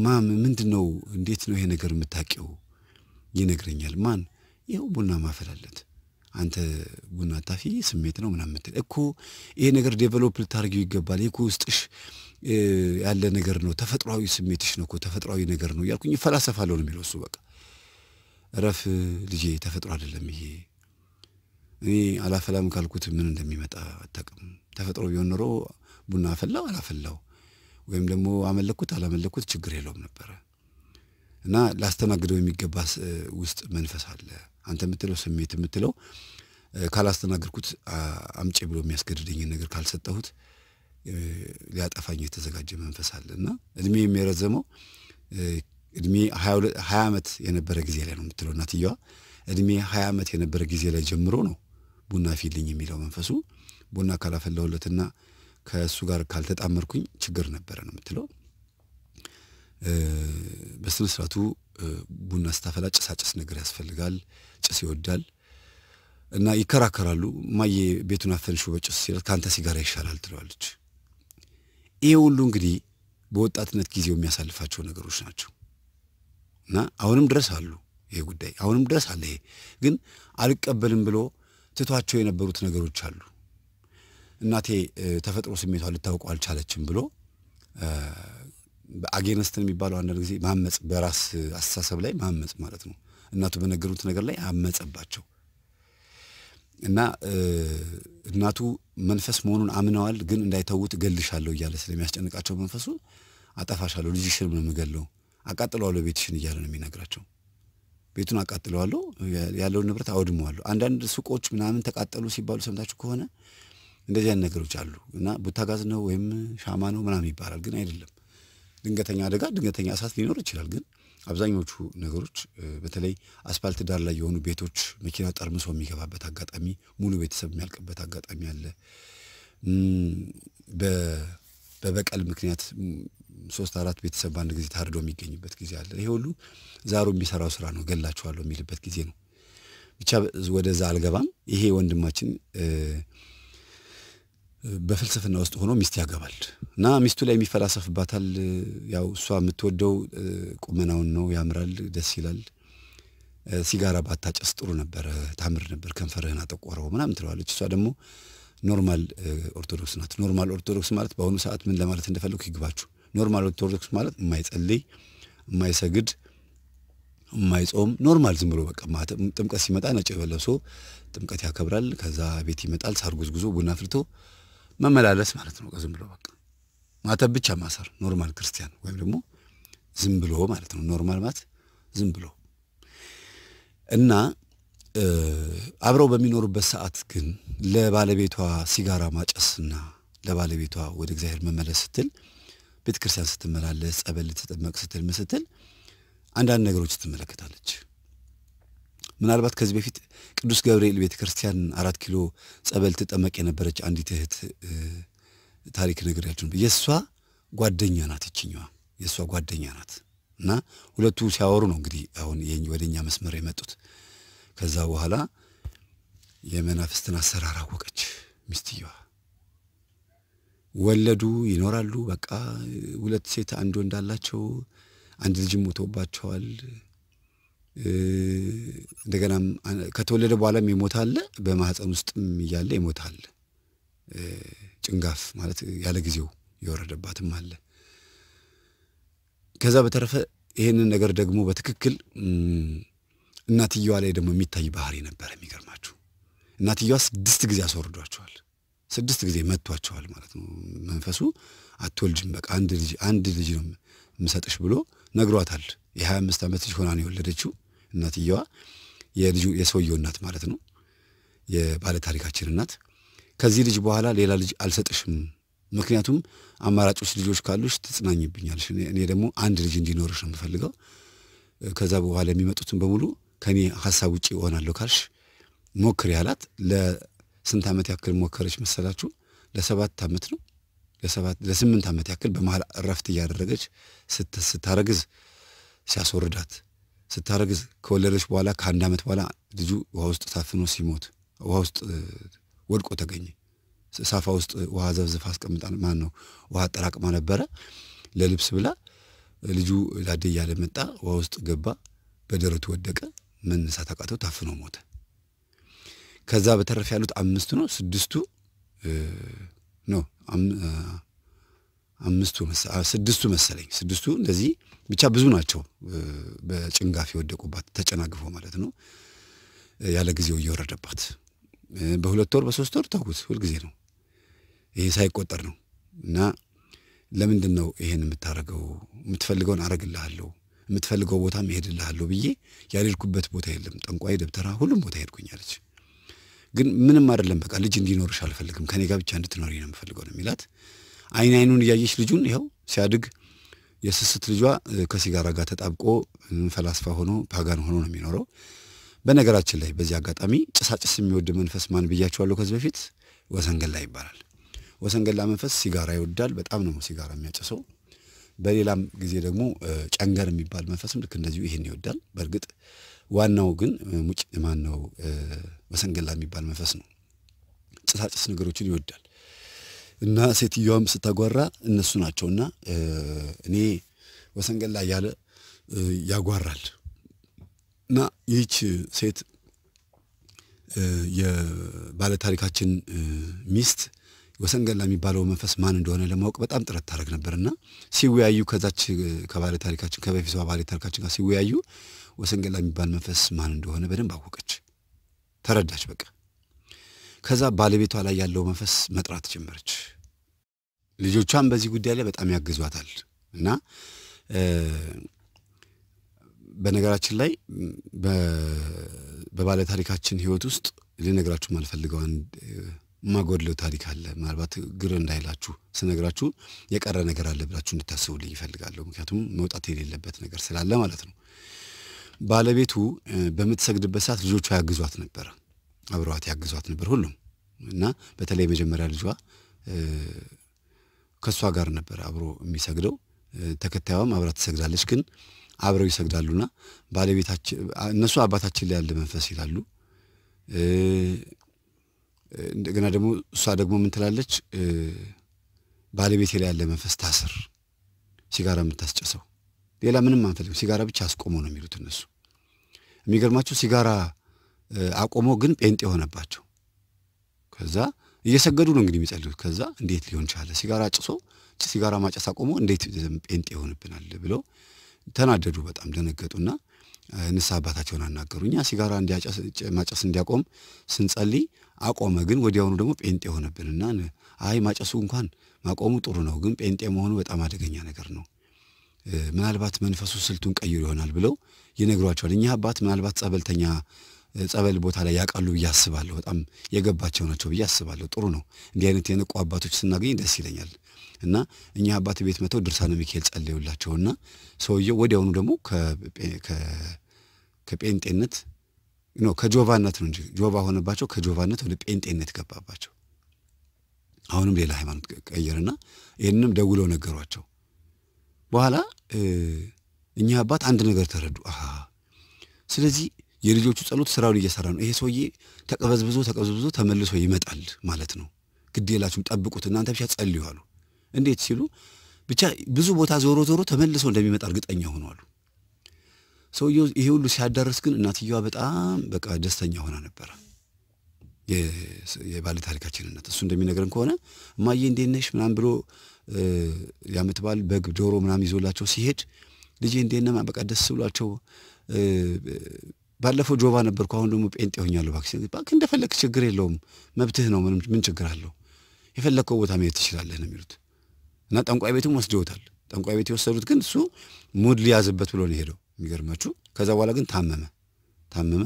Speaker 1: ማም ምንድን ነው እንዴት ነው ይሄ ነገር የምታውቂው? ይነግረኛል። ማን? ይኸው ቡና ማፈላለት አንተ ቡና አታፊ ስሜት ነው ምናምን የምትል እኮ ይሄ ነገር ዴቨሎፕ ልታደርጊው ይገባል። ይሄ እኮ ውስጥሽ ያለ ነገር ነው፣ ተፈጥሯዊ ስሜትሽ ነው እኮ ተፈጥሯዊ ነገር ነው እያልኩኝ ይፈላሰፋለሁ ነው የሚለው እሱ። በቃ እረፍ ልጄ፣ ተፈጥሮ አይደለም ይሄ። እኔ አላፈላም ካልኩት ምን እንደሚመጣ አታውቅም። ተፈጥሮ ቢሆን ኖሮ ቡና አፈላው አላፈላው ወይም ደግሞ አመለኩት አላመለኩት ችግር የለውም ነበረ እና ላስተናግደው የሚገባ ውስጥ መንፈስ አለ። አንተ የምትለው ስሜት የምትለው ካላስተናገድኩት አምጪ ብሎ የሚያስገድደኝን ነገር ካልሰጠሁት ሊያጠፋኝ የተዘጋጀ መንፈስ አለ እና እድሜ የሚረዘመው እድሜ ሀያ ዓመት የነበረ ጊዜ ላይ ነው የምትለው እናትየዋ። እድሜ ሀያ ዓመት የነበረ ጊዜ ላይ ጀምሮ ነው ቡና ፊልኝ የሚለው መንፈሱ ቡና ካላፈላሁለትና ከእሱ ጋር ካልተጣመርኩኝ ችግር ነበረ ነው የምትለው። በስነ ስርዓቱ ቡና ስታፈላ ጭሳጭስ ነገር ያስፈልጋል። ጭስ ይወዳል እና ይከራከራሉ። ማየ ቤቱን አፈንሹ በጭስ ሲላት ከአንተ ሲጋራ ይሻላል ትለዋለች። ይሄ ሁሉ እንግዲህ በወጣትነት ጊዜው የሚያሳልፋቸው ነገሮች ናቸው እና አሁንም ድረስ አሉ። ይሄ ጉዳይ አሁንም ድረስ አለ። ይሄ ግን አልቀበልም ብሎ ትቷቸው የነበሩት ነገሮች አሉ። እናቴ ተፈጥሮ ስሜቷ ልታውቀው አልቻለችም ብሎ አጌነስትን የሚባለው አንዳንድ ጊዜ ማመፅ በራስ አስተሳሰብ ላይ ማመፅ ማለት ነው። እናቱ በነገሩት ነገር ላይ አመፀባቸው እና እናቱ መንፈስ መሆኑን አምነዋል። ግን እንዳይተዉት እገልሻለሁ እያለ ስለሚያስጨንቃቸው መንፈሱ አጠፋሻለሁ፣ ልጅሽን ነው የምገለው፣ አቃጥለዋለሁ ቤትሽን እያለ ነው የሚነግራቸው። ቤቱን አቃጥለዋለሁ፣ ያለውን ንብረት አውድመዋለሁ። አንዳንድ ሱቆች ምናምን ተቃጠሉ ሲባሉ ሰምታችሁ ከሆነ እንደዚህ አይነት ነገሮች አሉ እና ቡታጋዝ ነው ወይም ሻማ ነው ምናምን ይባላል፣ ግን አይደለም። ድንገተኛ አደጋ፣ ድንገተኛ እሳት ሊኖር ይችላል፣ ግን አብዛኞቹ ነገሮች በተለይ አስፓልት ዳር ላይ የሆኑ ቤቶች መኪና ጠርምሶ የሚገባበት አጋጣሚ፣ ሙሉ ቤተሰብ የሚያልቅበት አጋጣሚ አለ። በበቀል ምክንያት ሶስት አራት ቤተሰብ በአንድ ጊዜ ታርዶ የሚገኝበት ጊዜ አለ። ይሄ ሁሉ ዛሩ የሚሰራው ስራ ነው፣ ገላችኋለሁ የሚልበት ጊዜ ነው። ብቻ ወደዛ አልገባም። ይሄ ወንድማችን በፍልስፍና ውስጥ ሆኖ ሚስት ያገባል እና ሚስቱ ላይ የሚፈላሰፍባታል። ያው እሷ የምትወደው ቁመናውን ነው፣ ያምራል፣ ደስ ይላል። ሲጋራ ባታጨስ ጥሩ ነበረ፣ ታምር ነበር፣ ከንፈርህን አጠቆረው ምናምን ትለዋለች። እሷ ደግሞ ኖርማል ኦርቶዶክስ ናት። ኖርማል ኦርቶዶክስ ማለት በአሁኑ ሰዓት ምን ለማለት እንደፈለግኩ ይግባችሁ። ኖርማል ኦርቶዶክስ ማለት የማይጸልይ፣ የማይሰግድ፣ የማይጾም ኖርማል ዝም ብሎ በቃ ጥምቀት ሲመጣ ነጭ ለብሶ ጥምቀት ያከብራል። ከዛ ቤት ይመጣል፣ ሳር ጉዝጉዞ ቡና አፍልቶ መመላለስ ማለት ነው። ዝም ብሎ በቃ ማተብ ብቻ ማሰር ኖርማል ክርስቲያን ወይም ደግሞ ዝም ብሎ ማለት ነው። ኖርማል ማለት ዝም ብሎ እና አብረው በሚኖሩበት ሰዓት ግን ለባለቤቷ ሲጋራ ማጨስና ለባለቤቷ ወደ እግዚአብሔር መመለስ ስትል ቤተ ክርስቲያን ስትመላለስ፣ ጸበል ልትጠመቅ ስትል ምስትል አንዳንድ ነገሮች ትመለከታለች። ምናልባት ከዚህ በፊት ቅዱስ ገብርኤል ቤተ ክርስቲያን አራት ኪሎ ጸበል ትጠመቅ የነበረች አንዲት እህት ታሪክ ነግሬያችሁ፣ የእሷ ጓደኛ ናት ይችኛዋ፣ የእሷ ጓደኛ ናት እና ሁለቱ ሲያወሩ ነው እንግዲህ አሁን ወደኛ መስመር የመጡት። ከዛ በኋላ የመናፍስትን አሰራር አወቀች ሚስትየዋ። ወለዱ፣ ይኖራሉ። በቃ ሁለት ሴት አንድ ወንድ አላቸው። አንድ ልጅም ሞተውባቸዋል። እንደገናም ከተወለደ በኋላም የሞት አለ፣ በማህፀን ውስጥም እያለ የሞት አለ። ጭንጋፍ ማለት ያለ ጊዜው የወረደባትም አለ። ከዛ በተረፈ ይህንን ነገር ደግሞ በትክክል እናትየዋ ላይ ደግሞ የሚታይ ባህሪ ነበረ። የሚገርማችሁ እናትየዋ ስድስት ጊዜ አስወርዷቸዋል። ስድስት ጊዜ መጥቷቸዋል ማለት ነው። መንፈሱ አትወልጅም፣ በቃ አንድ ልጅ አንድ ልጅ ነው የምሰጥሽ ብሎ ነግሯታል። የሀያ አምስት ዓመት ልጅ ሆና ነው የወለደችው። እናትየዋ የልጁ የሰውየው እናት ማለት ነው፣ የባለ ታሪካችን እናት ከዚህ ልጅ በኋላ ሌላ ልጅ አልሰጥሽም፣ ምክንያቱም አማራጮች ልጆች ካሉሽ ትጽናኝብኛለሽ፣ እኔ ደግሞ አንድ ልጅ እንዲኖርሽ ነው የምፈልገው። ከዛ በኋላ የሚመጡትን በሙሉ ከእኔ ሀሳብ ውጭ ይሆናለሁ ካልሽ ሞክሪ ያላት። ለስንት ዓመት ያክል ሞከረች መሰላችሁ? ለሰባት ዓመት ነው ለስምንት ዓመት ያክል በመሀል እረፍት እያደረገች ስታረግዝ ሲያስወርዳት ስታረግዝ ከወለደች በኋላ ከአንድ ዓመት በኋላ ልጁ ውሃ ውስጥ ታፍኖ ሲሞት ውሃ ውስጥ ወድቆ ተገኘ። ሳፋ ውስጥ ውሃ ዘብዝፋ አስቀምጣ ማን ነው ውሃ አጠራቅማ ነበረ ለልብስ ብላ። ልጁ ላዴ እያለ መጣ፣ ውሃ ውስጥ ገባ፣ በደረቱ ወደቀ፣ መነሳት አቃተው፣ ታፍኖ ሞተ። ከዛ በተረፈ ያሉት አምስቱ ነው ስድስቱ ነው አምስቱ ስድስቱ መሰለኝ ስድስቱ እንደዚህ ብቻ ብዙ ናቸው በጭንጋፍ የወደቁባት ተጨናግፎ ማለት ነው ያለ ጊዜው እየወረደባት በሁለት ወር በሶስት ወር ታውቁት ሁልጊዜ ነው ይሄ ሳይቆጠር ነው እና ለምንድን ነው ይሄን የምታደርገው የምትፈልገውን አረግልሃለሁ የምትፈልገው ቦታ መሄድልሃለሁ ብዬ ያልሄድኩበት ቦታ የለም ጠንቋይ ደብተራ ሁሉም ቦታ ሄድኩኝ አለች ግን ምንም አይደለም በቃ ልጅ እንዲኖርሽ አልፈልግም ከኔ ጋር ብቻ እንድትኖሪ ነው የምፈልገው ነው የሚላት አይን አይኑን እያየች ልጁን ይኸው ሲያድግ የስስት ልጇ ከሲጋራ ጋር ተጣብቆ ፈላስፋ ሆኖ ፓጋን ሆኖ ነው የሚኖረው። በነገራችን ላይ በዚህ አጋጣሚ ጭሳጭስ የሚወድ መንፈስ ማን ብያችኋለሁ ከዚህ በፊት? ወሰንገላ ይባላል። ወሰንገላ መንፈስ ሲጋራ ይወዳል። በጣም ነው ሲጋራ የሚያጭሰው በሌላም ጊዜ ደግሞ ጨንገር የሚባል መንፈስም ልክ እንደዚሁ ይህን ይወዳል። በእርግጥ ዋናው ግን ሙጭ ማን ነው? ወሰንገላ የሚባል መንፈስ ነው። ጭሳጭስ ነገሮችን ይወዳል። እና ሴትዮዋም ስታጓራ እነሱ ናቸውና እኔ ወሰንገላ እያለ ያጓራል እና ይህች ሴት የባለታሪካችን ሚስት ወሰንገላ የሚባለው መንፈስ ማን እንደሆነ ለማወቅ በጣም ጥረት ታደረግ ነበርና ሲወያዩ ከዛች ከባለ ታሪካችን ከበፊቷ ባለ ታሪካችን ጋር ሲወያዩ ወሰንገላ የሚባል መንፈስ ማን እንደሆነ በደንብ አወቀች፣ ተረዳች። በቃ ከዛ ባለቤቷ ላይ ያለው መንፈስ መጥራት ጀመረች። ልጆቿን በዚህ ጉዳይ ላይ በጣም ያግዟታል እና በነገራችን ላይ በባለ ታሪካችን ህይወት ውስጥ ልነግራችሁ ማልፈልገው አንድ ማጎድለው ታሪክ አለ። ምናልባት ግር እንዳይላችሁ ስነግራችሁ የቀረ ነገር አለ ብላችሁ እንድታስቡልኝ ይፈልጋለሁ። ምክንያቱም መውጣት የሌለበት ነገር ስላለ ማለት ነው። ባለቤቱ በምትሰግድበት ሰዓት ልጆቿ ያግዟት ነበረ አብረዋት ያግዟት ነበር ሁሉም እና በተለይ የመጀመሪያ ልጇ ከእሷ ጋር ነበር አብሮ የሚሰግደው። ተከታዩም አብራ ትሰግዳለች። ግን አብረው ይሰግዳሉና ባለቤታችን እነሱ አባታችን ላይ ያለ መንፈስ ይላሉ። እንደገና ደግሞ እሷ ደግሞ ምን ትላለች? ባለቤቴ ላይ ያለ መንፈስ ታስር፣ ሲጋራ የምታስጨሰው ሌላ ምንም አንፈልግም፣ ሲጋራ ብቻ አስቆመው ነው የሚሉት እነሱ። የሚገርማቸው ሲጋራ አቆሞ ግን ጴንጤ የሆነባቸው ከዛ እየሰገዱ ነው እንግዲህ የሚጸልዩት። ከዛ እንዴት ሊሆን ቻለ ሲጋራ ጭሶ ሲጋራ ማጨስ አቆሞ እንዴት ጴንጤ ይሆንብናል ብለው ተናደዱ። በጣም ደነገጡና ንስሐ አባታቸውን አናገሩ። እኛ ሲጋራ ማጨስ እንዲያቆም ስንጸልይ አቆመ፣ ግን ወዲያውኑ ደግሞ ጴንጤ የሆነብንና አይ ማጨሱ እንኳን ማቆሙ ጥሩ ነው፣ ግን ጴንጤ መሆኑ በጣም አደገኛ ነገር ነው። ምናልባት መንፈሱ ስልቱን ቀይሮ ይሆናል ብለው ይነግሯቸዋል። እኛ አባት ምናልባት ጸበልተኛ ጸበል ቦታ ላይ ያውቃሉ ብዬ አስባለሁ። በጣም የገባቸው ናቸው ብዬ አስባለሁ። ጥሩ ነው። እንዲህ አይነት የንቁ አባቶች ስናገኝ ደስ ይለኛል። እና እኛ አባት ቤት መተው ድርሳነ ሚካኤል እና ሰውየው ወዲያውኑ ደግሞ ከጴንጤነት ኖ ከጆቫነት ነው እንጂ ጆቫ ሆነባቸው። ከጆቫነት ወደ ጴንጤነት ገባባቸው። አሁንም ሌላ ሃይማኖት ቀየርና ይህንንም ደውለው ነገሯቸው። በኋላ እኛ አባት አንድ ነገር ተረዱ። ስለዚህ የልጆቹ ጸሎት ስራውን እየሰራ ነው። ይሄ ሰውዬ ተቀበዝብዞ ተቀበዝብዞ ተመልሶ ይመጣል ማለት ነው። ግድ የላችሁም ጠብቁት፣ እናንተ ብቻ ጸልዩ አሉ። እንዴት ሲሉ ብቻ ብዙ ቦታ ዞሮ ዞሮ ተመልሶ እንደሚመጣ እርግጠኛ አሉ ሰውየው ይሄ ሁሉ ሲያዳርስ ግን እናትየዋ በጣም በቃ ደስተኛ ሆና ነበረ። የባለ ታሪካችን እናት እሱ እንደሚነግረን ከሆነ እማዬ እንዴት ነሽ ምናምን ብሎ የዓመት በዓል በግ ዶሮ ምናምን ይዞላቸው ሲሄድ ልጄ እንዴት ነህ በቃ ደስ ብሏቸው ባለፈው ጆባ ነበርኩ፣ አሁን ደግሞ ጴንጤ ሆኛለሁ። እባክህ እባክህ እንደፈለግ ችግር የለውም መብትህ ነው። ምን ችግር አለው? የፈለግከው ቦታ መሄድ ትችላለህ ነው የሚሉት። እና ጠንቋይ ቤትም ወስደውታል። ጠንቋይ ቤት የወሰዱት ግን እሱ ሙድ ሊያዝበት ብሎ ነው የሄደው። የሚገርማችሁ ከዛ በኋላ ግን ታመመ ታመመ።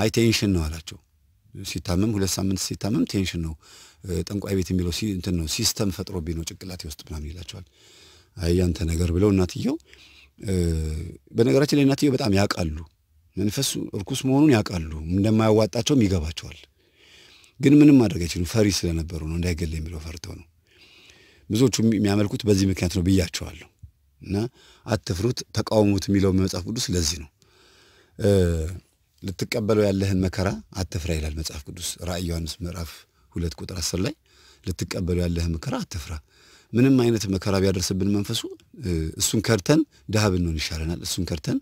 Speaker 1: አይ ቴንሽን ነው አላቸው። ሲታመም ሁለት ሳምንት ሲታመም ቴንሽን ነው ጠንቋይ ቤት የሚለው እንትን ነው ሲስተም ፈጥሮብኝ ነው ጭንቅላቴ ውስጥ ምናምን ይላቸዋል። አይ ያንተ ነገር ብለው እናትየው፣ በነገራችን ላይ እናትየው በጣም ያውቃሉ መንፈሱ እርኩስ መሆኑን ያውቃሉ፣ እንደማያዋጣቸውም ይገባቸዋል። ግን ምንም ማድረግ አይችሉም። ፈሪ ስለነበሩ ነው፣ እንዳይገለ የሚለው ፈርተው ነው። ብዙዎቹ የሚያመልኩት በዚህ ምክንያት ነው ብያቸዋለሁ። እና አትፍሩት፣ ተቃውሙት የሚለው መጽሐፍ ቅዱስ ለዚህ ነው። ልትቀበለው ያለህን መከራ አትፍራ ይላል መጽሐፍ ቅዱስ ራእይ ዮሐንስ ምዕራፍ ሁለት ቁጥር አስር ላይ ልትቀበለው ያለህን መከራ አትፍራ። ምንም አይነት መከራ ቢያደርስብን መንፈሱ እሱን ከርተን ድሃ ብንሆን ይሻለናል። እሱን ከርተን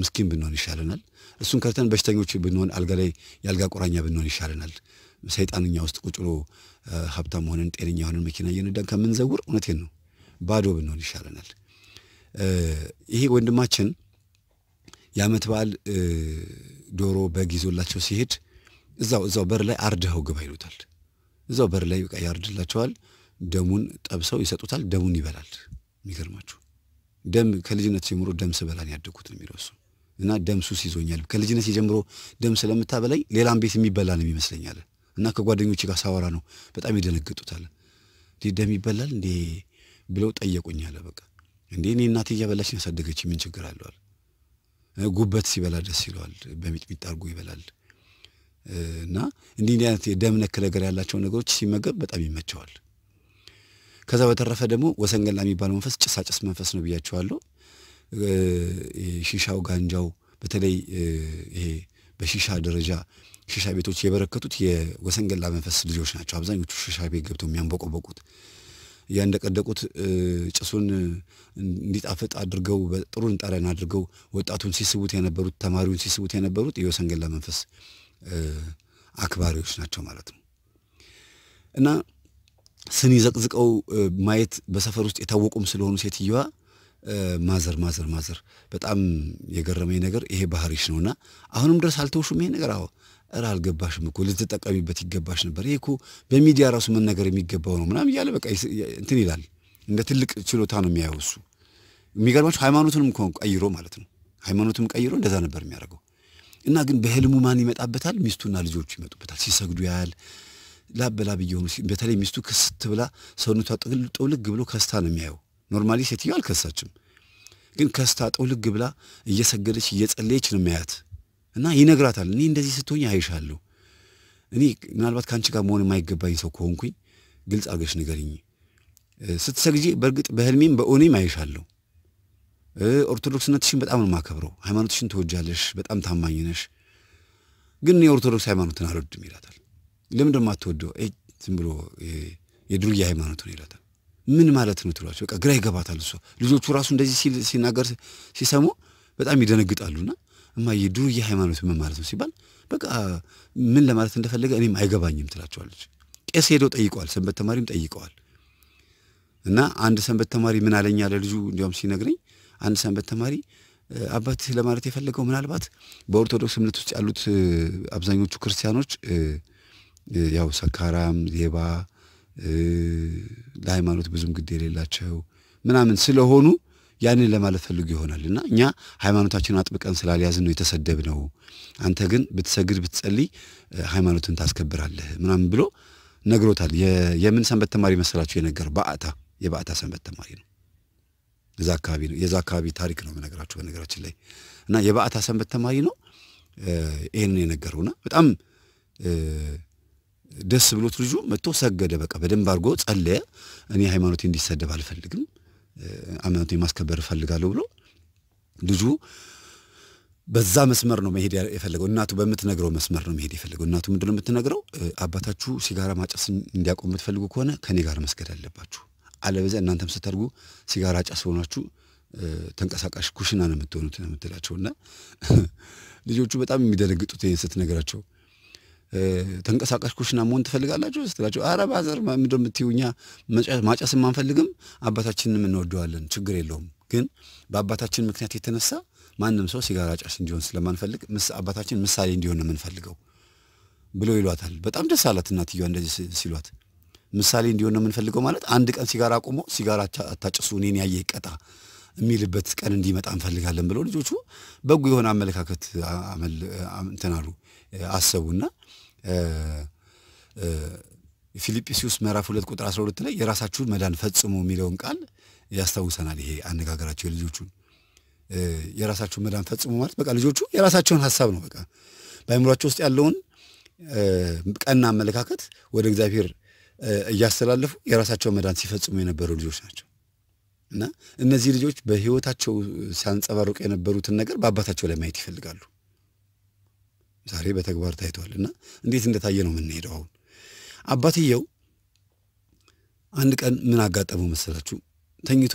Speaker 1: ምስኪን ብንሆን ይሻለናል። እሱን ከርተን በሽተኞች ብንሆን አልጋ ላይ የአልጋ ቁራኛ ብንሆን ይሻለናል። ሰይጣንኛ ውስጥ ቁጭሎ ሀብታም ሆነን ጤነኛ ሆነን መኪና እየነዳን ከምንዘውር እውነቴን ነው ባዶ ብንሆን ይሻለናል። ይሄ ወንድማችን የአመት በዓል ዶሮ በግ ይዞላቸው ሲሄድ እዛው እዛው በር ላይ አርድኸው ግባ ይሉታል። እዛው በር ላይ በቃ ያርድላቸዋል። ደሙን ጠብሰው ይሰጡታል። ደሙን ይበላል። የሚገርማችሁ ደም ከልጅነት ጀምሮ ደም ስበላን ያደግኩት ነው የሚለው እሱ እና ደም ሱስ ይዞኛል። ከልጅነት የጀምሮ ደም ስለምታበላኝ ሌላም ቤት የሚበላ ነው ይመስለኛል። እና ከጓደኞች ጋር ሳወራ ነው በጣም ይደነግጡታል። ደም ይበላል እንዴ ብለው ጠየቁኝ አለ። በቃ እንዴ እኔ እናቴ እያበላች ያሳደገች ምን ችግር አለዋል? ጉበት ሲበላ ደስ ይለዋል። በሚጥሚጣ አድርጎ ይበላል። እና እንዲህ አይነት የደም ነክ ነገር ያላቸው ነገሮች ሲመገብ በጣም ይመቸዋል። ከዛ በተረፈ ደግሞ ወሰንገላ የሚባለው መንፈስ ጭሳጭስ መንፈስ ነው ብያቸዋለሁ። ሺሻው፣ ጋንጃው በተለይ ይሄ በሺሻ ደረጃ ሺሻ ቤቶች የበረከቱት የወሰንገላ መንፈስ ልጆች ናቸው። አብዛኞቹ ሺሻ ቤት ገብተው የሚያንቦቆቦቁት ያንደቀደቁት ጭሱን እንዲጣፍጥ አድርገው በጥሩ ንጣሪያን አድርገው ወጣቱን ሲስቡት የነበሩት ተማሪውን ሲስቡት የነበሩት የወሰንገላ መንፈስ አክባሪዎች ናቸው ማለት ነው እና ስኒ ዘቅዝቀው ማየት በሰፈር ውስጥ የታወቁም ስለሆኑ ሴትየዋ ማዘር ማዘር ማዘር በጣም የገረመኝ ነገር ይሄ ባህሪሽ ነውና አሁንም ድረስ አልተውሹም ይሄ ነገር አዎ እረ አልገባሽም እኮ ልትጠቀሚበት ይገባሽ ነበር ይሄ እኮ በሚዲያ ራሱ መነገር የሚገባው ነው ምናምን እያለ በቃ እንትን ይላል እንደ ትልቅ ችሎታ ነው የሚያየው እሱ የሚገርማቸው ሃይማኖቱንም ቀይሮ ማለት ነው ሃይማኖቱም ቀይሮ እንደዛ ነበር የሚያደርገው እና ግን በህልሙ ማን ይመጣበታል ሚስቱና ልጆቹ ይመጡበታል ሲሰግዱ ያያል ላብ በላብ እየሆኑ በተለይ ሚስቱ ክስት ብላ ሰውነቷ ጠውልግ ብሎ ከስታ ነው የሚያየው። ኖርማሊ ሴትዮ አልከሳችም፣ ግን ከስታ ጠውልግ ብላ እየሰገደች እየጸለየች ነው የሚያያት እና ይነግራታል። እኔ እንደዚህ ስትሆኝ አይሻለሁ። እኔ ምናልባት ከአንቺ ጋር መሆን የማይገባኝ ሰው ከሆንኩኝ ግልጽ አድርገሽ ንገሪኝ። ስትሰግጂ በእርግጥ በህልሜም በእውኔም አይሻለሁ። ኦርቶዶክስነትሽን በጣም ነው የማከብረው። ሃይማኖትሽን ትወጃለሽ፣ በጣም ታማኝ ነሽ። ግን እኔ ኦርቶዶክስ ሃይማኖትን አልወድም ይላታል። ለምን ደሞ አትወደው? ዝም ብሎ የድሩያ ሃይማኖት ነው ይላታል። ምን ማለት ነው ትሏቸው፣ በቃ ግራ ይገባታል። እሷ ልጆቹ ራሱ እንደዚህ ሲናገር ሲሰሙ በጣም ይደነግጣሉና እማ ዱርዬ ሃይማኖት ምን ማለት ነው ሲባል በቃ ምን ለማለት እንደፈለገ እኔም አይገባኝም ትላቸዋለች። ቄስ ሄደው ጠይቀዋል፣ ሰንበት ተማሪም ጠይቀዋል። እና አንድ ሰንበት ተማሪ ምን አለኝ አለ ልጁ እንዲያውም ሲነግረኝ፣ አንድ ሰንበት ተማሪ አባት ለማለት የፈለገው ምናልባት በኦርቶዶክስ እምነት ውስጥ ያሉት አብዛኞቹ ክርስቲያኖች ያው ሰካራም፣ ዜባ፣ ለሃይማኖት ብዙም ግድ የሌላቸው ምናምን ስለሆኑ ያንን ለማለት ፈልጉ ይሆናል እና እኛ ሃይማኖታችንን አጥብቀን ስላልያዝን ነው የተሰደብ ነው። አንተ ግን ብትሰግድ ብትጸልይ ሃይማኖትን ታስከብራለህ ምናምን ብሎ ነግሮታል። የምን ሰንበት ተማሪ መሰላችሁ የነገረው? በአታ የበአታ ሰንበት ተማሪ ነው። እዛ አካባቢ ነው የዛ አካባቢ ታሪክ ነው የምነግራችሁ በነገራችን ላይ እና የበአታ ሰንበት ተማሪ ነው ይህንን የነገረውና በጣም ደስ ብሎት ልጁ መጥቶ ሰገደ። በቃ በደንብ አድርጎ ጸለየ። እኔ ሃይማኖቴ እንዲሰደብ አልፈልግም፣ ሃይማኖቴ ማስከበር እፈልጋለሁ ብሎ ልጁ በዛ መስመር ነው መሄድ የፈለገው። እናቱ በምትነግረው መስመር ነው መሄድ የፈለገው። እናቱ ምንድን ነው የምትነግረው? አባታችሁ ሲጋራ ማጨስ እንዲያቆም የምትፈልጉ ከሆነ ከኔ ጋር መስገድ አለባችሁ፣ አለበዚያ እናንተም ስታድጉ ሲጋራ ጫስ ሆናችሁ ተንቀሳቃሽ ኩሽና ነው የምትሆኑት ነው የምትላቸው እና ልጆቹ በጣም የሚደነግጡት ይህን ስትነግራቸው ተንቀሳቃሽ ኩሽና መሆን ትፈልጋላችሁ ስትላቸው አረ ባዘር ምንድን የምትይው እኛ ማጨስም አንፈልግም፣ አባታችንንም እንወደዋለን፣ ችግር የለውም። ግን በአባታችን ምክንያት የተነሳ ማንም ሰው ሲጋራ ጫስ እንዲሆን ስለማንፈልግ አባታችን ምሳሌ እንዲሆን ነው የምንፈልገው ብሎ ይሏታል። በጣም ደስ አላት እናትየዋ እንደዚህ ሲሏት። ምሳሌ እንዲሆን ነው የምንፈልገው ማለት አንድ ቀን ሲጋራ ቁሞ ሲጋራ አታጭሱ እኔን ያየ ይቀጣ የሚልበት ቀን እንዲመጣ እንፈልጋለን ብለው ልጆቹ በጎ የሆነ አመለካከት እንትን አሉ አሰቡና ፊልጵስዩስ ምዕራፍ ሁለት ቁጥር 12 ላይ የራሳችሁን መዳን ፈጽሙ የሚለውን ቃል ያስታውሰናል። ይሄ አነጋገራቸው የልጆቹን የራሳችሁን መዳን ፈጽሙ ማለት በቃ ልጆቹ የራሳቸውን ሀሳብ ነው። በቃ በአይምሯቸው ውስጥ ያለውን ቀና አመለካከት ወደ እግዚአብሔር እያስተላለፉ የራሳቸውን መዳን ሲፈጽሙ የነበሩ ልጆች ናቸው እና እነዚህ ልጆች በህይወታቸው ሲያንጸባርቁ የነበሩትን ነገር በአባታቸው ላይ ማየት ይፈልጋሉ። ዛሬ በተግባር ታይቷል እና እንዴት እንደታየ ነው የምንሄደው። አሁን አባትየው አንድ ቀን ምን አጋጠመው መሰላችሁ? ተኝቶ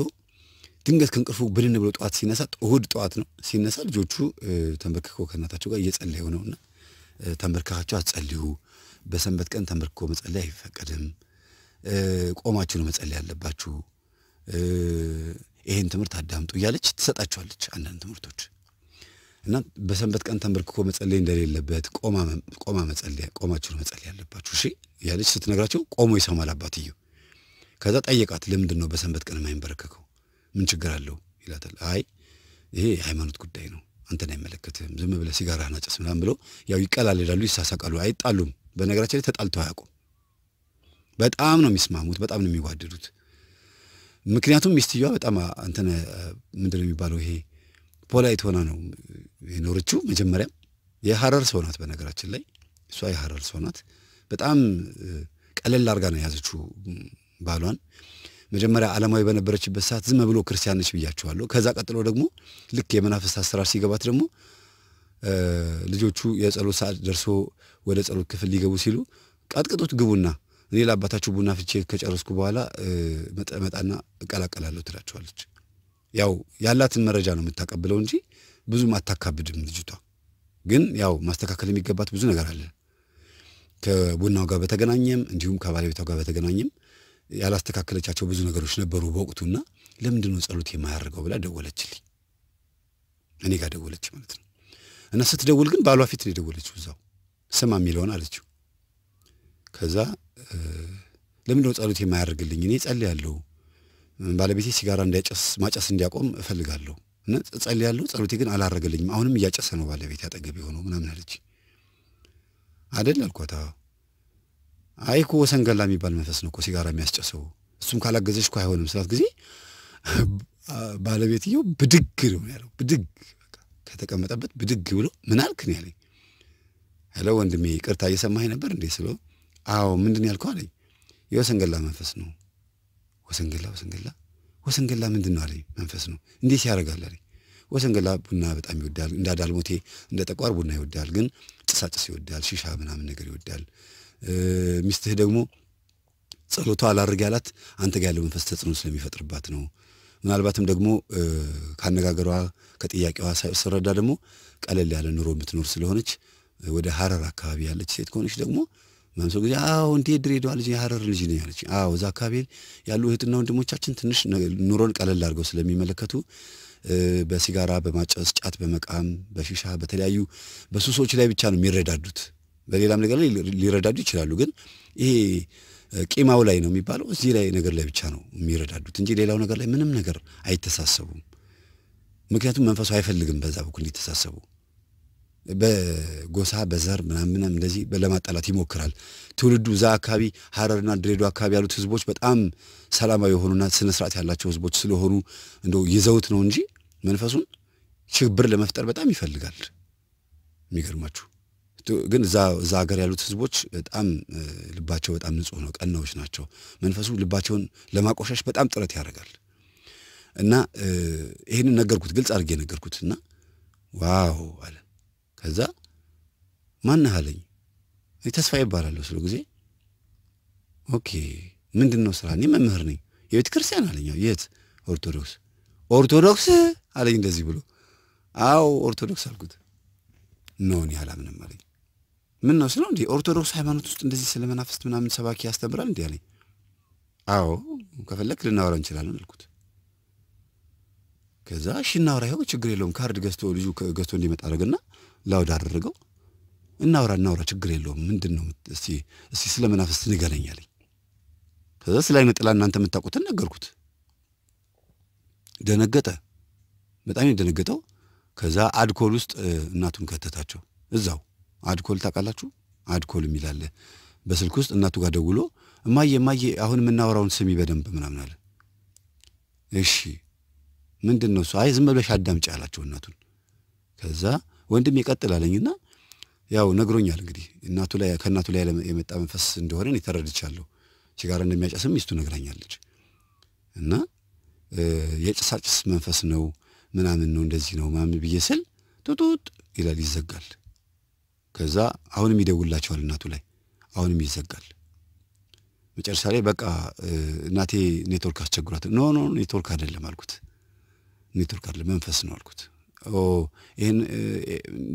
Speaker 1: ድንገት ከእንቅልፉ ብድን ብሎ ጠዋት ሲነሳ፣ እሁድ ጠዋት ነው ሲነሳ፣ ልጆቹ ተንበርክኮ ከእናታቸው ጋር እየጸለዩ ነውና ተንበርካካቸው አትጸልዩ፣ በሰንበት ቀን ተንበርክኮ መጸለይ አይፈቀድም፣ ቆማችሁ ነው መጸለይ ያለባችሁ፣ ይህን ትምህርት አዳምጡ እያለች ትሰጣችኋለች አንዳንድ ትምህርቶች እና በሰንበት ቀን ተንበርክኮ መጸለይ እንደሌለበት ቆማ መጸለያ ቆማችሁ መጸለይ ያለባችሁ። እሺ ያለች ስትነግራቸው ቆሞ ይሰማል አባትየው። ከዛ ጠየቃት፣ ለምንድን ነው በሰንበት ቀን የማይንበረከከው? ምን ችግር አለው ይላታል። አይ ይሄ የሃይማኖት ጉዳይ ነው፣ አንተን አይመለከትም፣ ዝም ብለህ ሲጋራ ናጨስ ምናምን ብለው ያው ይቀላለዳሉ፣ ይሳሳቃሉ፣ አይጣሉም። በነገራችን ላይ ተጣልተው አያውቁም። በጣም ነው የሚስማሙት፣ በጣም ነው የሚዋደዱት። ምክንያቱም ሚስትየዋ በጣም እንትን ምንድን ነው የሚባለው ይሄ ፖላይት ሆና ነው የኖረችው መጀመሪያም የሀረር ሰው ናት። በነገራችን ላይ እሷ የሀረር ሰው ናት። በጣም ቀለል አርጋ ነው የያዘችው ባሏን። መጀመሪያ ዓለማዊ በነበረችበት ሰዓት ዝም ብሎ ክርስቲያን ነች ብያችኋለሁ። ከዛ ቀጥሎ ደግሞ ልክ የመናፍስት አሰራር ሲገባት ደግሞ ልጆቹ የጸሎት ሰዓት ደርሶ ወደ ጸሎት ክፍል ሊገቡ ሲሉ ቀጥቅጡት ግቡና እኔ ለአባታችሁ ቡና ፍቼ ከጨረስኩ በኋላ መጣና እቀላቀላለሁ ትላቸዋለች። ያው ያላትን መረጃ ነው የምታቀብለው እንጂ ብዙም አታካብድም ልጅቷ። ግን ያው ማስተካከል የሚገባት ብዙ ነገር አለ። ከቡናው ጋር በተገናኘም እንዲሁም ከባለቤቷ ጋር በተገናኘም ያላስተካከለቻቸው ብዙ ነገሮች ነበሩ በወቅቱና ለምንድን ነው ጸሎት የማያደርገው ብላ ደወለችልኝ። እኔ ጋር ደወለች ማለት ነው። እና ስትደውል ግን ባሏ ፊት ነው የደወለችው። እዛው ስማ የሚለውን አለችው። ከዛ ለምንድነው ጸሎት የማያደርግልኝ? እኔ ያለው? ባለቤቴ ሲጋራ እንዳይጨስ ማጨስ እንዲያቆም እፈልጋለሁ እና ያለው ጸሎቴ ግን አላረገልኝም። አሁንም እያጨሰ ነው ባለቤት አጠገብ የሆነው ምናምን አለች። አደል አልኳታ። አይ እኮ ሰንገላ የሚባል መንፈስ ነው እኮ ሲጋራ የሚያስጨሰው እሱም ካላገዘች እኮ አይሆንም ስላት ጊዜ ባለቤትየው ብድግ ነው ያለው። ብድግ ከተቀመጠበት ብድግ ብሎ ምን አልክ ነው ያለኝ። ሄሎ ወንድሜ ቅርታ እየሰማኸኝ ነበር እንዴ ስለው አዎ ምንድን ያልከው አለኝ። የወሰንገላ መንፈስ ነው ወሰንገላ ወሰንገላ ወሰንገላ ምንድን ነው አለኝ። መንፈስ ነው እንዴት ያደርጋል አለኝ። ወሰንገላ ቡና በጣም ይወዳል። እንደ አዳልሞቴ እንደ ጠቋር ቡና ይወዳል፣ ግን ጭሳጭስ ይወዳል፣ ሺሻ ምናምን ነገር ይወዳል። ሚስትህ ደግሞ ጸሎቷ አላርግ ያላት አንተ ጋር ያለው መንፈስ ተጽዕኖ ስለሚፈጥርባት ነው። ምናልባትም ደግሞ ካነጋገሯ ከጥያቄዋ ስረዳ ደግሞ ቀለል ያለ ኑሮ የምትኖር ስለሆነች ወደ ሀረር አካባቢ ያለች ሴት ከሆነች ደግሞ ምናምን ሰው ጊዜ አዎ እንዴ ድሬዳዋ ልጅ የሀረር ልጅ ነኝ አለች። አዎ እዛ አካባቢ ያሉ እህትና ወንድሞቻችን ትንሽ ኑሮን ቀለል አድርገው ስለሚመለከቱ በሲጋራ በማጨስ ጫት በመቃም በሽሻ በተለያዩ በሱሶች ላይ ብቻ ነው የሚረዳዱት። በሌላም ነገር ላይ ሊረዳዱ ይችላሉ፣ ግን ይሄ ቂማው ላይ ነው የሚባለው እዚህ ላይ ነገር ላይ ብቻ ነው የሚረዳዱት እንጂ ሌላው ነገር ላይ ምንም ነገር አይተሳሰቡም። ምክንያቱም መንፈሱ አይፈልግም በዛ በኩል እንዲተሳሰቡ። በጎሳ በዘር ምናምን እንደዚህ ለማጣላት ይሞክራል። ትውልዱ እዛ አካባቢ ሀረርና ድሬዶ አካባቢ ያሉት ህዝቦች በጣም ሰላማዊ የሆኑና ስነ ስርዓት ያላቸው ህዝቦች ስለሆኑ እንደው ይዘውት ነው እንጂ መንፈሱን ሽብር ለመፍጠር በጣም ይፈልጋል። የሚገርማችሁ ግን እዛ ሀገር ያሉት ህዝቦች በጣም ልባቸው በጣም ንጹህ ነው፣ ቀናዎች ናቸው። መንፈሱ ልባቸውን ለማቆሻሽ በጣም ጥረት ያደርጋል እና ይህንን ነገርኩት፣ ግልጽ አድርጌ ነገርኩት እና ዋው አለ ከዛ ማን አለኝ። ተስፋ ይባላለሁ ስለ ጊዜ ኦኬ፣ ምንድን ነው ስራ? እኔ መምህር ነኝ። የቤተ ክርስቲያን አለኝ። የት? ኦርቶዶክስ። ኦርቶዶክስ አለኝ እንደዚህ ብሎ። አዎ ኦርቶዶክስ አልኩት። ኖ እኔ አላምንም አለኝ። ምን ነው ስለው፣ እንዲህ ኦርቶዶክስ ሃይማኖት ውስጥ እንደዚህ ስለ መናፍስት ምናምን ሰባኪ ያስተምራል እንዲህ አለኝ። አዎ ከፈለክ ልናወራ እንችላለን አልኩት። ከዛ እሺ እናወራ፣ ይኸው ችግር የለውም ካርድ ገዝቶ ልጁ ገዝቶ እንዲመጣ አደረግና ላውድ አደረገው። እናውራ እናውራ፣ ችግር የለውም ምንድን ነው እስቲ ስለ መናፍስት ንገረኝ አለኝ። ከዛ ስለ አይነ ጥላ እናንተ የምታውቁትን ነገርኩት። ደነገጠ፣ በጣም የደነገጠው። ከዛ አድኮል ውስጥ እናቱን ከተታቸው እዛው። አድኮል ታውቃላችሁ? አድኮል የሚላለ በስልክ ውስጥ እናቱ ጋር ደውሎ እማዬ እማዬ አሁን የምናወራውን ስሚ በደንብ ምናምን አለ። እሺ ምንድን ነው እሱ? አይ ዝም ብለሽ አዳምጪ አላቸው እናቱን። ከዛ ወንድም ይቀጥላለኝና ያው ነግሮኛል። እንግዲህ እናቱ ላይ ከእናቱ ላይ የመጣ መንፈስ እንደሆነ እኔ ተረድቻለሁ። ሲጋራ እንደሚያጨስም ሚስቱ ነግራኛለች። እና የጭሳጭስ መንፈስ ነው ምናምን ነው እንደዚህ ነው ምናምን ብዬ ስል ጡጡጥ ይላል፣ ይዘጋል። ከዛ አሁንም ይደውላቸዋል እናቱ ላይ፣ አሁንም ይዘጋል። መጨረሻ ላይ በቃ እናቴ ኔትወርክ አስቸግሯት፣ ኖ ኖ ኔትወርክ አይደለም አልኩት። ኔትወርክ አይደለም መንፈስ ነው አልኩት። ይህን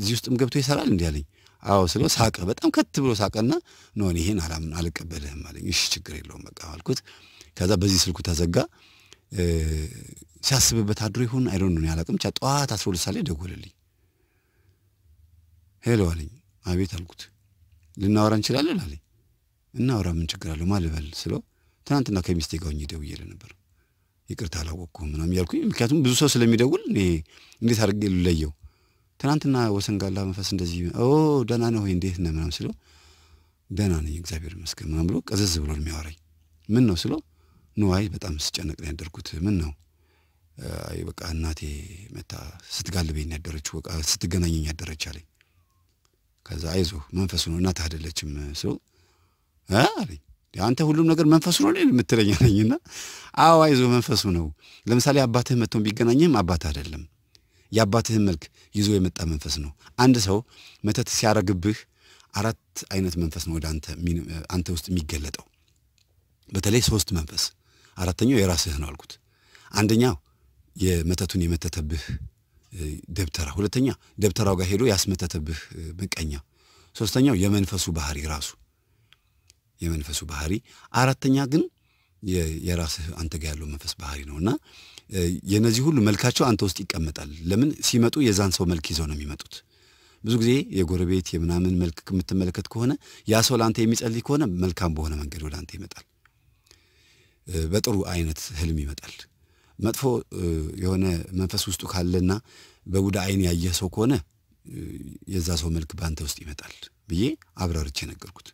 Speaker 1: እዚህ ውስጥም ገብቶ ይሰራል እንዲህ አለኝ። አዎ ስለ ሳቀ፣ በጣም ከት ብሎ ሳቀና ኖን ይሄን አላምን አልቀበልህም አለኝ። እሺ ችግር የለውም በቃ አልኩት። ከዛ በዚህ ስልኩ ተዘጋ። ሲያስብበት አድሮ ይሁን አይዶን ነው ያላቅም። ቻ ጠዋት አስሮ ሁለት ሰዓት ላይ ደወለልኝ። ሄሎ አለኝ። አቤት አልኩት። ልናወራ እንችላለን አለኝ። እናወራ ምን ችግር አለው ማልበል ስለው ትናንትና ከሚስቴ ጋር ሆኜ ደውዬልህ ነበር ይቅርታ አላወቅኩም ምናምን እያልኩኝ ምክንያቱም ብዙ ሰው ስለሚደውል እኔ እንዴት አድርጌ ልለየው። ትናንትና ወሰን ጋላ መንፈስ እንደዚህ ደህና ነህ ወይ እንዴት ነህ ምናምን ስለው ደህና ነኝ እግዚአብሔር ይመስገን ምናምን ብሎ ቀዘዝ ብሎ የሚያወራኝ። ምን ነው ስለው ንዋይ በጣም ስጨነቅ ነው ያደርኩት። ምን ነው በቃ እናቴ መታ ስትጋልበኝ ያደረችው በቃ ስትገናኘኝ ያደረች አለኝ። ከዛ አይዞህ መንፈሱ ነው እናትህ አይደለችም ስለው አለኝ አንተ ሁሉም ነገር መንፈሱ ነው የምትለኝ አለኝና፣ አዎ አይዞህ መንፈሱ ነው። ለምሳሌ አባትህ መጥቶን ቢገናኝህም አባት አይደለም፣ የአባትህን መልክ ይዞ የመጣ መንፈስ ነው። አንድ ሰው መተት ሲያረግብህ አራት አይነት መንፈስ ነው ወደ አንተ ውስጥ የሚገለጠው። በተለይ ሶስት መንፈስ፣ አራተኛው የራስህ ነው አልኩት። አንደኛው የመተቱን የመተተብህ ደብተራ፣ ሁለተኛ ደብተራው ጋር ሄዶ ያስመተተብህ ምቀኛ፣ ሶስተኛው የመንፈሱ ባህሪ ራሱ የመንፈሱ ባህሪ፣ አራተኛ ግን የራስህ አንተ ጋር ያለው መንፈስ ባህሪ ነው እና የነዚህ ሁሉ መልካቸው አንተ ውስጥ ይቀመጣል። ለምን ሲመጡ የዛን ሰው መልክ ይዘው ነው የሚመጡት። ብዙ ጊዜ የጎረቤት የምናምን መልክ የምትመለከት ከሆነ ያ ሰው ለአንተ የሚጸልይ ከሆነ መልካም በሆነ መንገድ ወደ አንተ ይመጣል። በጥሩ አይነት ህልም ይመጣል። መጥፎ የሆነ መንፈስ ውስጡ ካለና በቡዳ አይን ያየህ ሰው ከሆነ የዛ ሰው መልክ በአንተ ውስጥ ይመጣል ብዬ አብራርቼ ነገርኩት።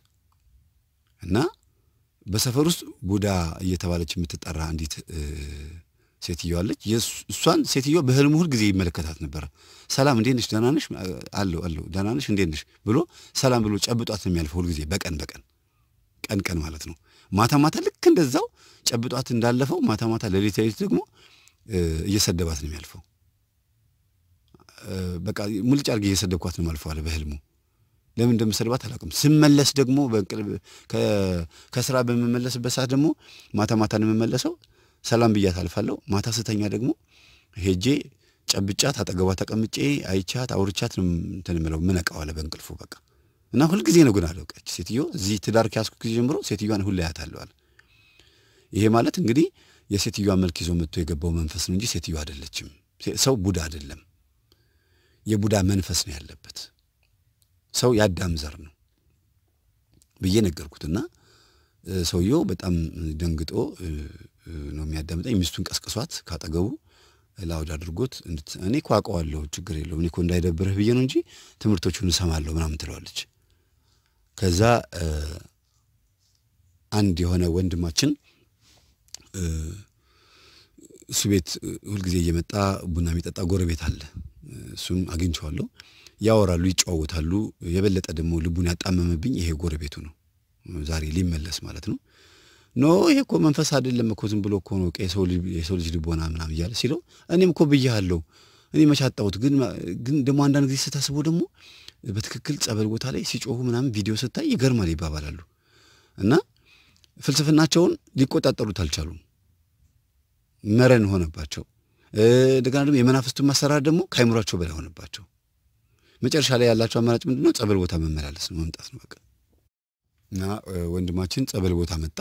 Speaker 1: እና በሰፈር ውስጥ ቡዳ እየተባለች የምትጠራ አንዲት ሴትዮ አለች። እሷን ሴትዮ በህልሙ ሁል ጊዜ ይመለከታት ነበር። ሰላም እንዴት ነሽ? ደህና ነሽ? አለሁ አለሁ። ደህና ነሽ? እንዴት ነሽ? ብሎ ሰላም ብሎ ጨብጧት ነው የሚያልፈው ሁል ጊዜ በቀን በቀን ቀን ቀን ማለት ነው። ማታ ማታ ልክ እንደዛው ጨብጧት እንዳለፈው ማታ ማታ ሌሊት ሌሊት ደግሞ እየሰደባት ነው የሚያልፈው። በቃ ሙልጭ አድርጌ እየሰደብኳት ነው ማልፈዋል በህልሙ ለምን እንደምሰድባት አላውቅም። ስመለስ ደግሞ በቅርብ ከስራ በምመለስበት ሰዓት ደግሞ ማታ ማታ ነው የምመለሰው። ሰላም ብያ ታልፋለሁ። ማታ ስተኛ ደግሞ ሄጄ ጨብጫት፣ አጠገቧ ተቀምጬ አይቻት አውርቻት እንትን የምለው በእንቅልፉ በቃ እና ሁልጊዜ ነው ግን አለውቀች ሴትዮ እዚህ ትዳር ከያዝኩ ጊዜ ጀምሮ ሴትዮዋን ሁላ ያታለዋል። ይሄ ማለት እንግዲህ የሴትዮዋ መልክ ይዞ መጥቶ የገባው መንፈስ ነው እንጂ ሴትዮ አይደለችም። ሰው ቡዳ አይደለም። የቡዳ መንፈስ ነው ያለበት። ሰው የአዳም ዘር ነው ብዬ ነገርኩትና ሰውየው በጣም ደንግጦ ነው የሚያዳምጠኝ። ሚስቱን ቀስቅሷት ካጠገቡ ላውድ አድርጎት እኔ እኮ አውቀዋለሁ ችግር የለውም እኔ እኮ እንዳይደብርህ ብዬ ነው እንጂ ትምህርቶቹን እሰማለሁ ምናምን ትለዋለች። ከዛ አንድ የሆነ ወንድማችን እሱ ቤት ሁልጊዜ እየመጣ ቡና የሚጠጣ ጎረቤት አለ። እሱም አግኝቼዋለሁ። ያወራሉ፣ ይጨዋወታሉ። የበለጠ ደግሞ ልቡን ያጣመመብኝ ይሄ ጎረቤቱ ነው። ዛሬ ሊመለስ ማለት ነው። ኖ ይሄ እኮ መንፈስ አይደለም እኮ ዝም ብሎ እኮ ነው የሰው ልጅ ልቦና ምናምን እያለ ሲለው እኔም እኮ ብያለሁ እኔ መቻጣሁት ግን ግን ደግሞ አንዳንድ ጊዜ ስታስበው ደግሞ በትክክል ጸበል ቦታ ላይ ሲጮሁ ምናምን ቪዲዮ ስታይ ይገርማል ይባባላሉ። እና ፍልስፍናቸውን ሊቆጣጠሩት አልቻሉም። መረን ሆነባቸው። እንደገና ደግሞ የመናፍስቱን ማሰራር ደግሞ ከአይምሯቸው በላይ ሆነባቸው። መጨረሻ ላይ ያላቸው አማራጭ ምንድን ነው? ጸበል ቦታ መመላለስ ነው፣ መምጣት ነው በቃ። እና ወንድማችን ጸበል ቦታ መጣ።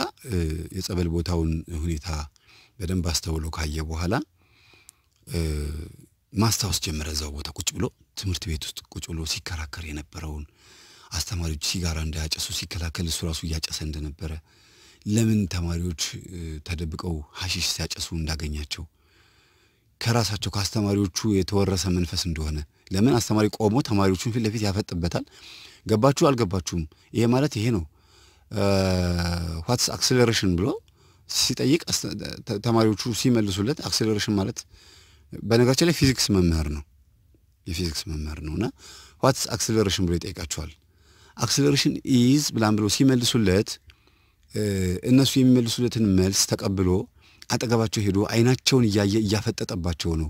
Speaker 1: የጸበል ቦታውን ሁኔታ በደንብ አስተውሎ ካየ በኋላ ማስታወስ ጀመረ። እዛው ቦታ ቁጭ ብሎ ትምህርት ቤት ውስጥ ቁጭ ብሎ ሲከራከር የነበረውን አስተማሪዎች ሲጋራ እንዳያጨሱ ሲከላከል እሱ ራሱ እያጨሰ እንደነበረ ለምን ተማሪዎች ተደብቀው ሀሺሽ ሲያጨሱ እንዳገኛቸው ከራሳቸው ከአስተማሪዎቹ የተወረሰ መንፈስ እንደሆነ ለምን አስተማሪ ቆሞ ተማሪዎቹን ፊት ለፊት ያፈጥበታል። ገባችሁ አልገባችሁም? ይሄ ማለት ይሄ ነው። ዋትስ አክሴሌሬሽን ብሎ ሲጠይቅ ተማሪዎቹ ሲመልሱለት አክሴሌሬሽን ማለት በነገራችን ላይ ፊዚክስ መምህር ነው የፊዚክስ መምህር ነው እና ዋትስ አክሴሌሬሽን ብሎ ይጠይቃቸዋል። አክሴሌሬሽን ኢዝ ብላም ብሎ ሲመልሱለት እነሱ የሚመልሱለትን መልስ ተቀብሎ አጠገባቸው ሄዶ አይናቸውን እያየ እያፈጠጠባቸው ነው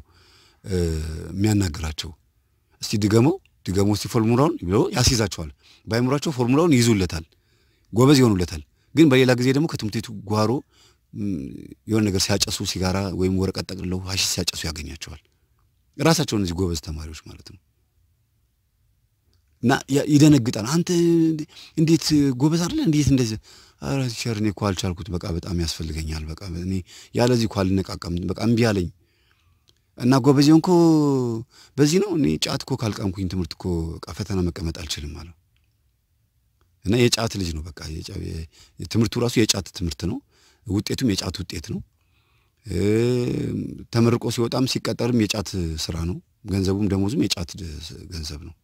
Speaker 1: የሚያናግራቸው። እስቲ ድገመው ድገመው እስቲ ፎርሙላውን ብሎ ያስይዛቸዋል። በአይምሯቸው ፎርሙላውን ይዙለታል፣ ጎበዝ ይሆኑለታል። ግን በሌላ ጊዜ ደግሞ ከትምህርት ቤቱ ጓሮ የሆነ ነገር ሲያጨሱ ሲጋራ ወይም ወረቀት ጠቅልለው ሀሺሽ ሲያጨሱ ያገኛቸዋል። ራሳቸው እነዚህ ጎበዝ ተማሪዎች ማለት ነው። እና ይደነግጣል። አንተ እንዴት ጎበዝ አይደለ? እንዴት እንደዚህ ኧረ ቲቸር እኔ እኮ አልቻልኩት፣ በቃ በጣም ያስፈልገኛል፣ በቃ እኔ ያለዚህ እኮ አልነቃቀም፣ በቃ እምቢ አለኝ እና ጎበዝ እኮ በዚህ ነው እኔ ጫት እኮ ካልቀምኩኝ ትምህርት እኮ በቃ ፈተና መቀመጥ አልችልም አለው። እና የጫት ልጅ ነው በቃ ትምህርቱ ራሱ የጫት ትምህርት ነው፣ ውጤቱም የጫት ውጤት ነው። ተመርቆ ሲወጣም ሲቀጠርም የጫት ስራ ነው። ገንዘቡም ደሞዙም የጫት ገንዘብ ነው።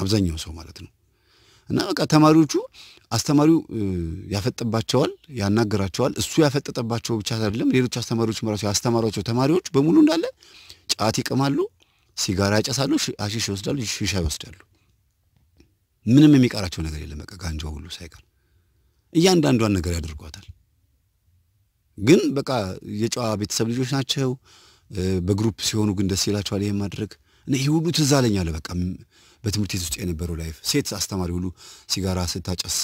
Speaker 1: አብዛኛው ሰው ማለት ነው። እና በቃ ተማሪዎቹ አስተማሪው ያፈጥባቸዋል፣ ያናገራቸዋል። እሱ ያፈጠጠባቸው ብቻ አይደለም፣ ሌሎች አስተማሪዎች ራሱ ያስተማሯቸው ተማሪዎች በሙሉ እንዳለ ጫት ይቅማሉ፣ ሲጋራ ያጨሳሉ፣ አሺሽ ይወስዳሉ፣ ሺሻ ይወስዳሉ። ምንም የሚቀራቸው ነገር የለም። በቃ ጋንጃ ሁሉ ሳይቀር እያንዳንዷን ነገር ያደርጓታል። ግን በቃ የጨዋ ቤተሰብ ልጆች ናቸው። በግሩፕ ሲሆኑ ግን ደስ ይላቸዋል ይሄን ማድረግ። ይህ ሁሉ ትዝ አለኝ አለ በቃ በትምህርት ቤት ውስጥ የነበረው ላይፍ ሴት አስተማሪ ሁሉ ሲጋራ ስታጨስ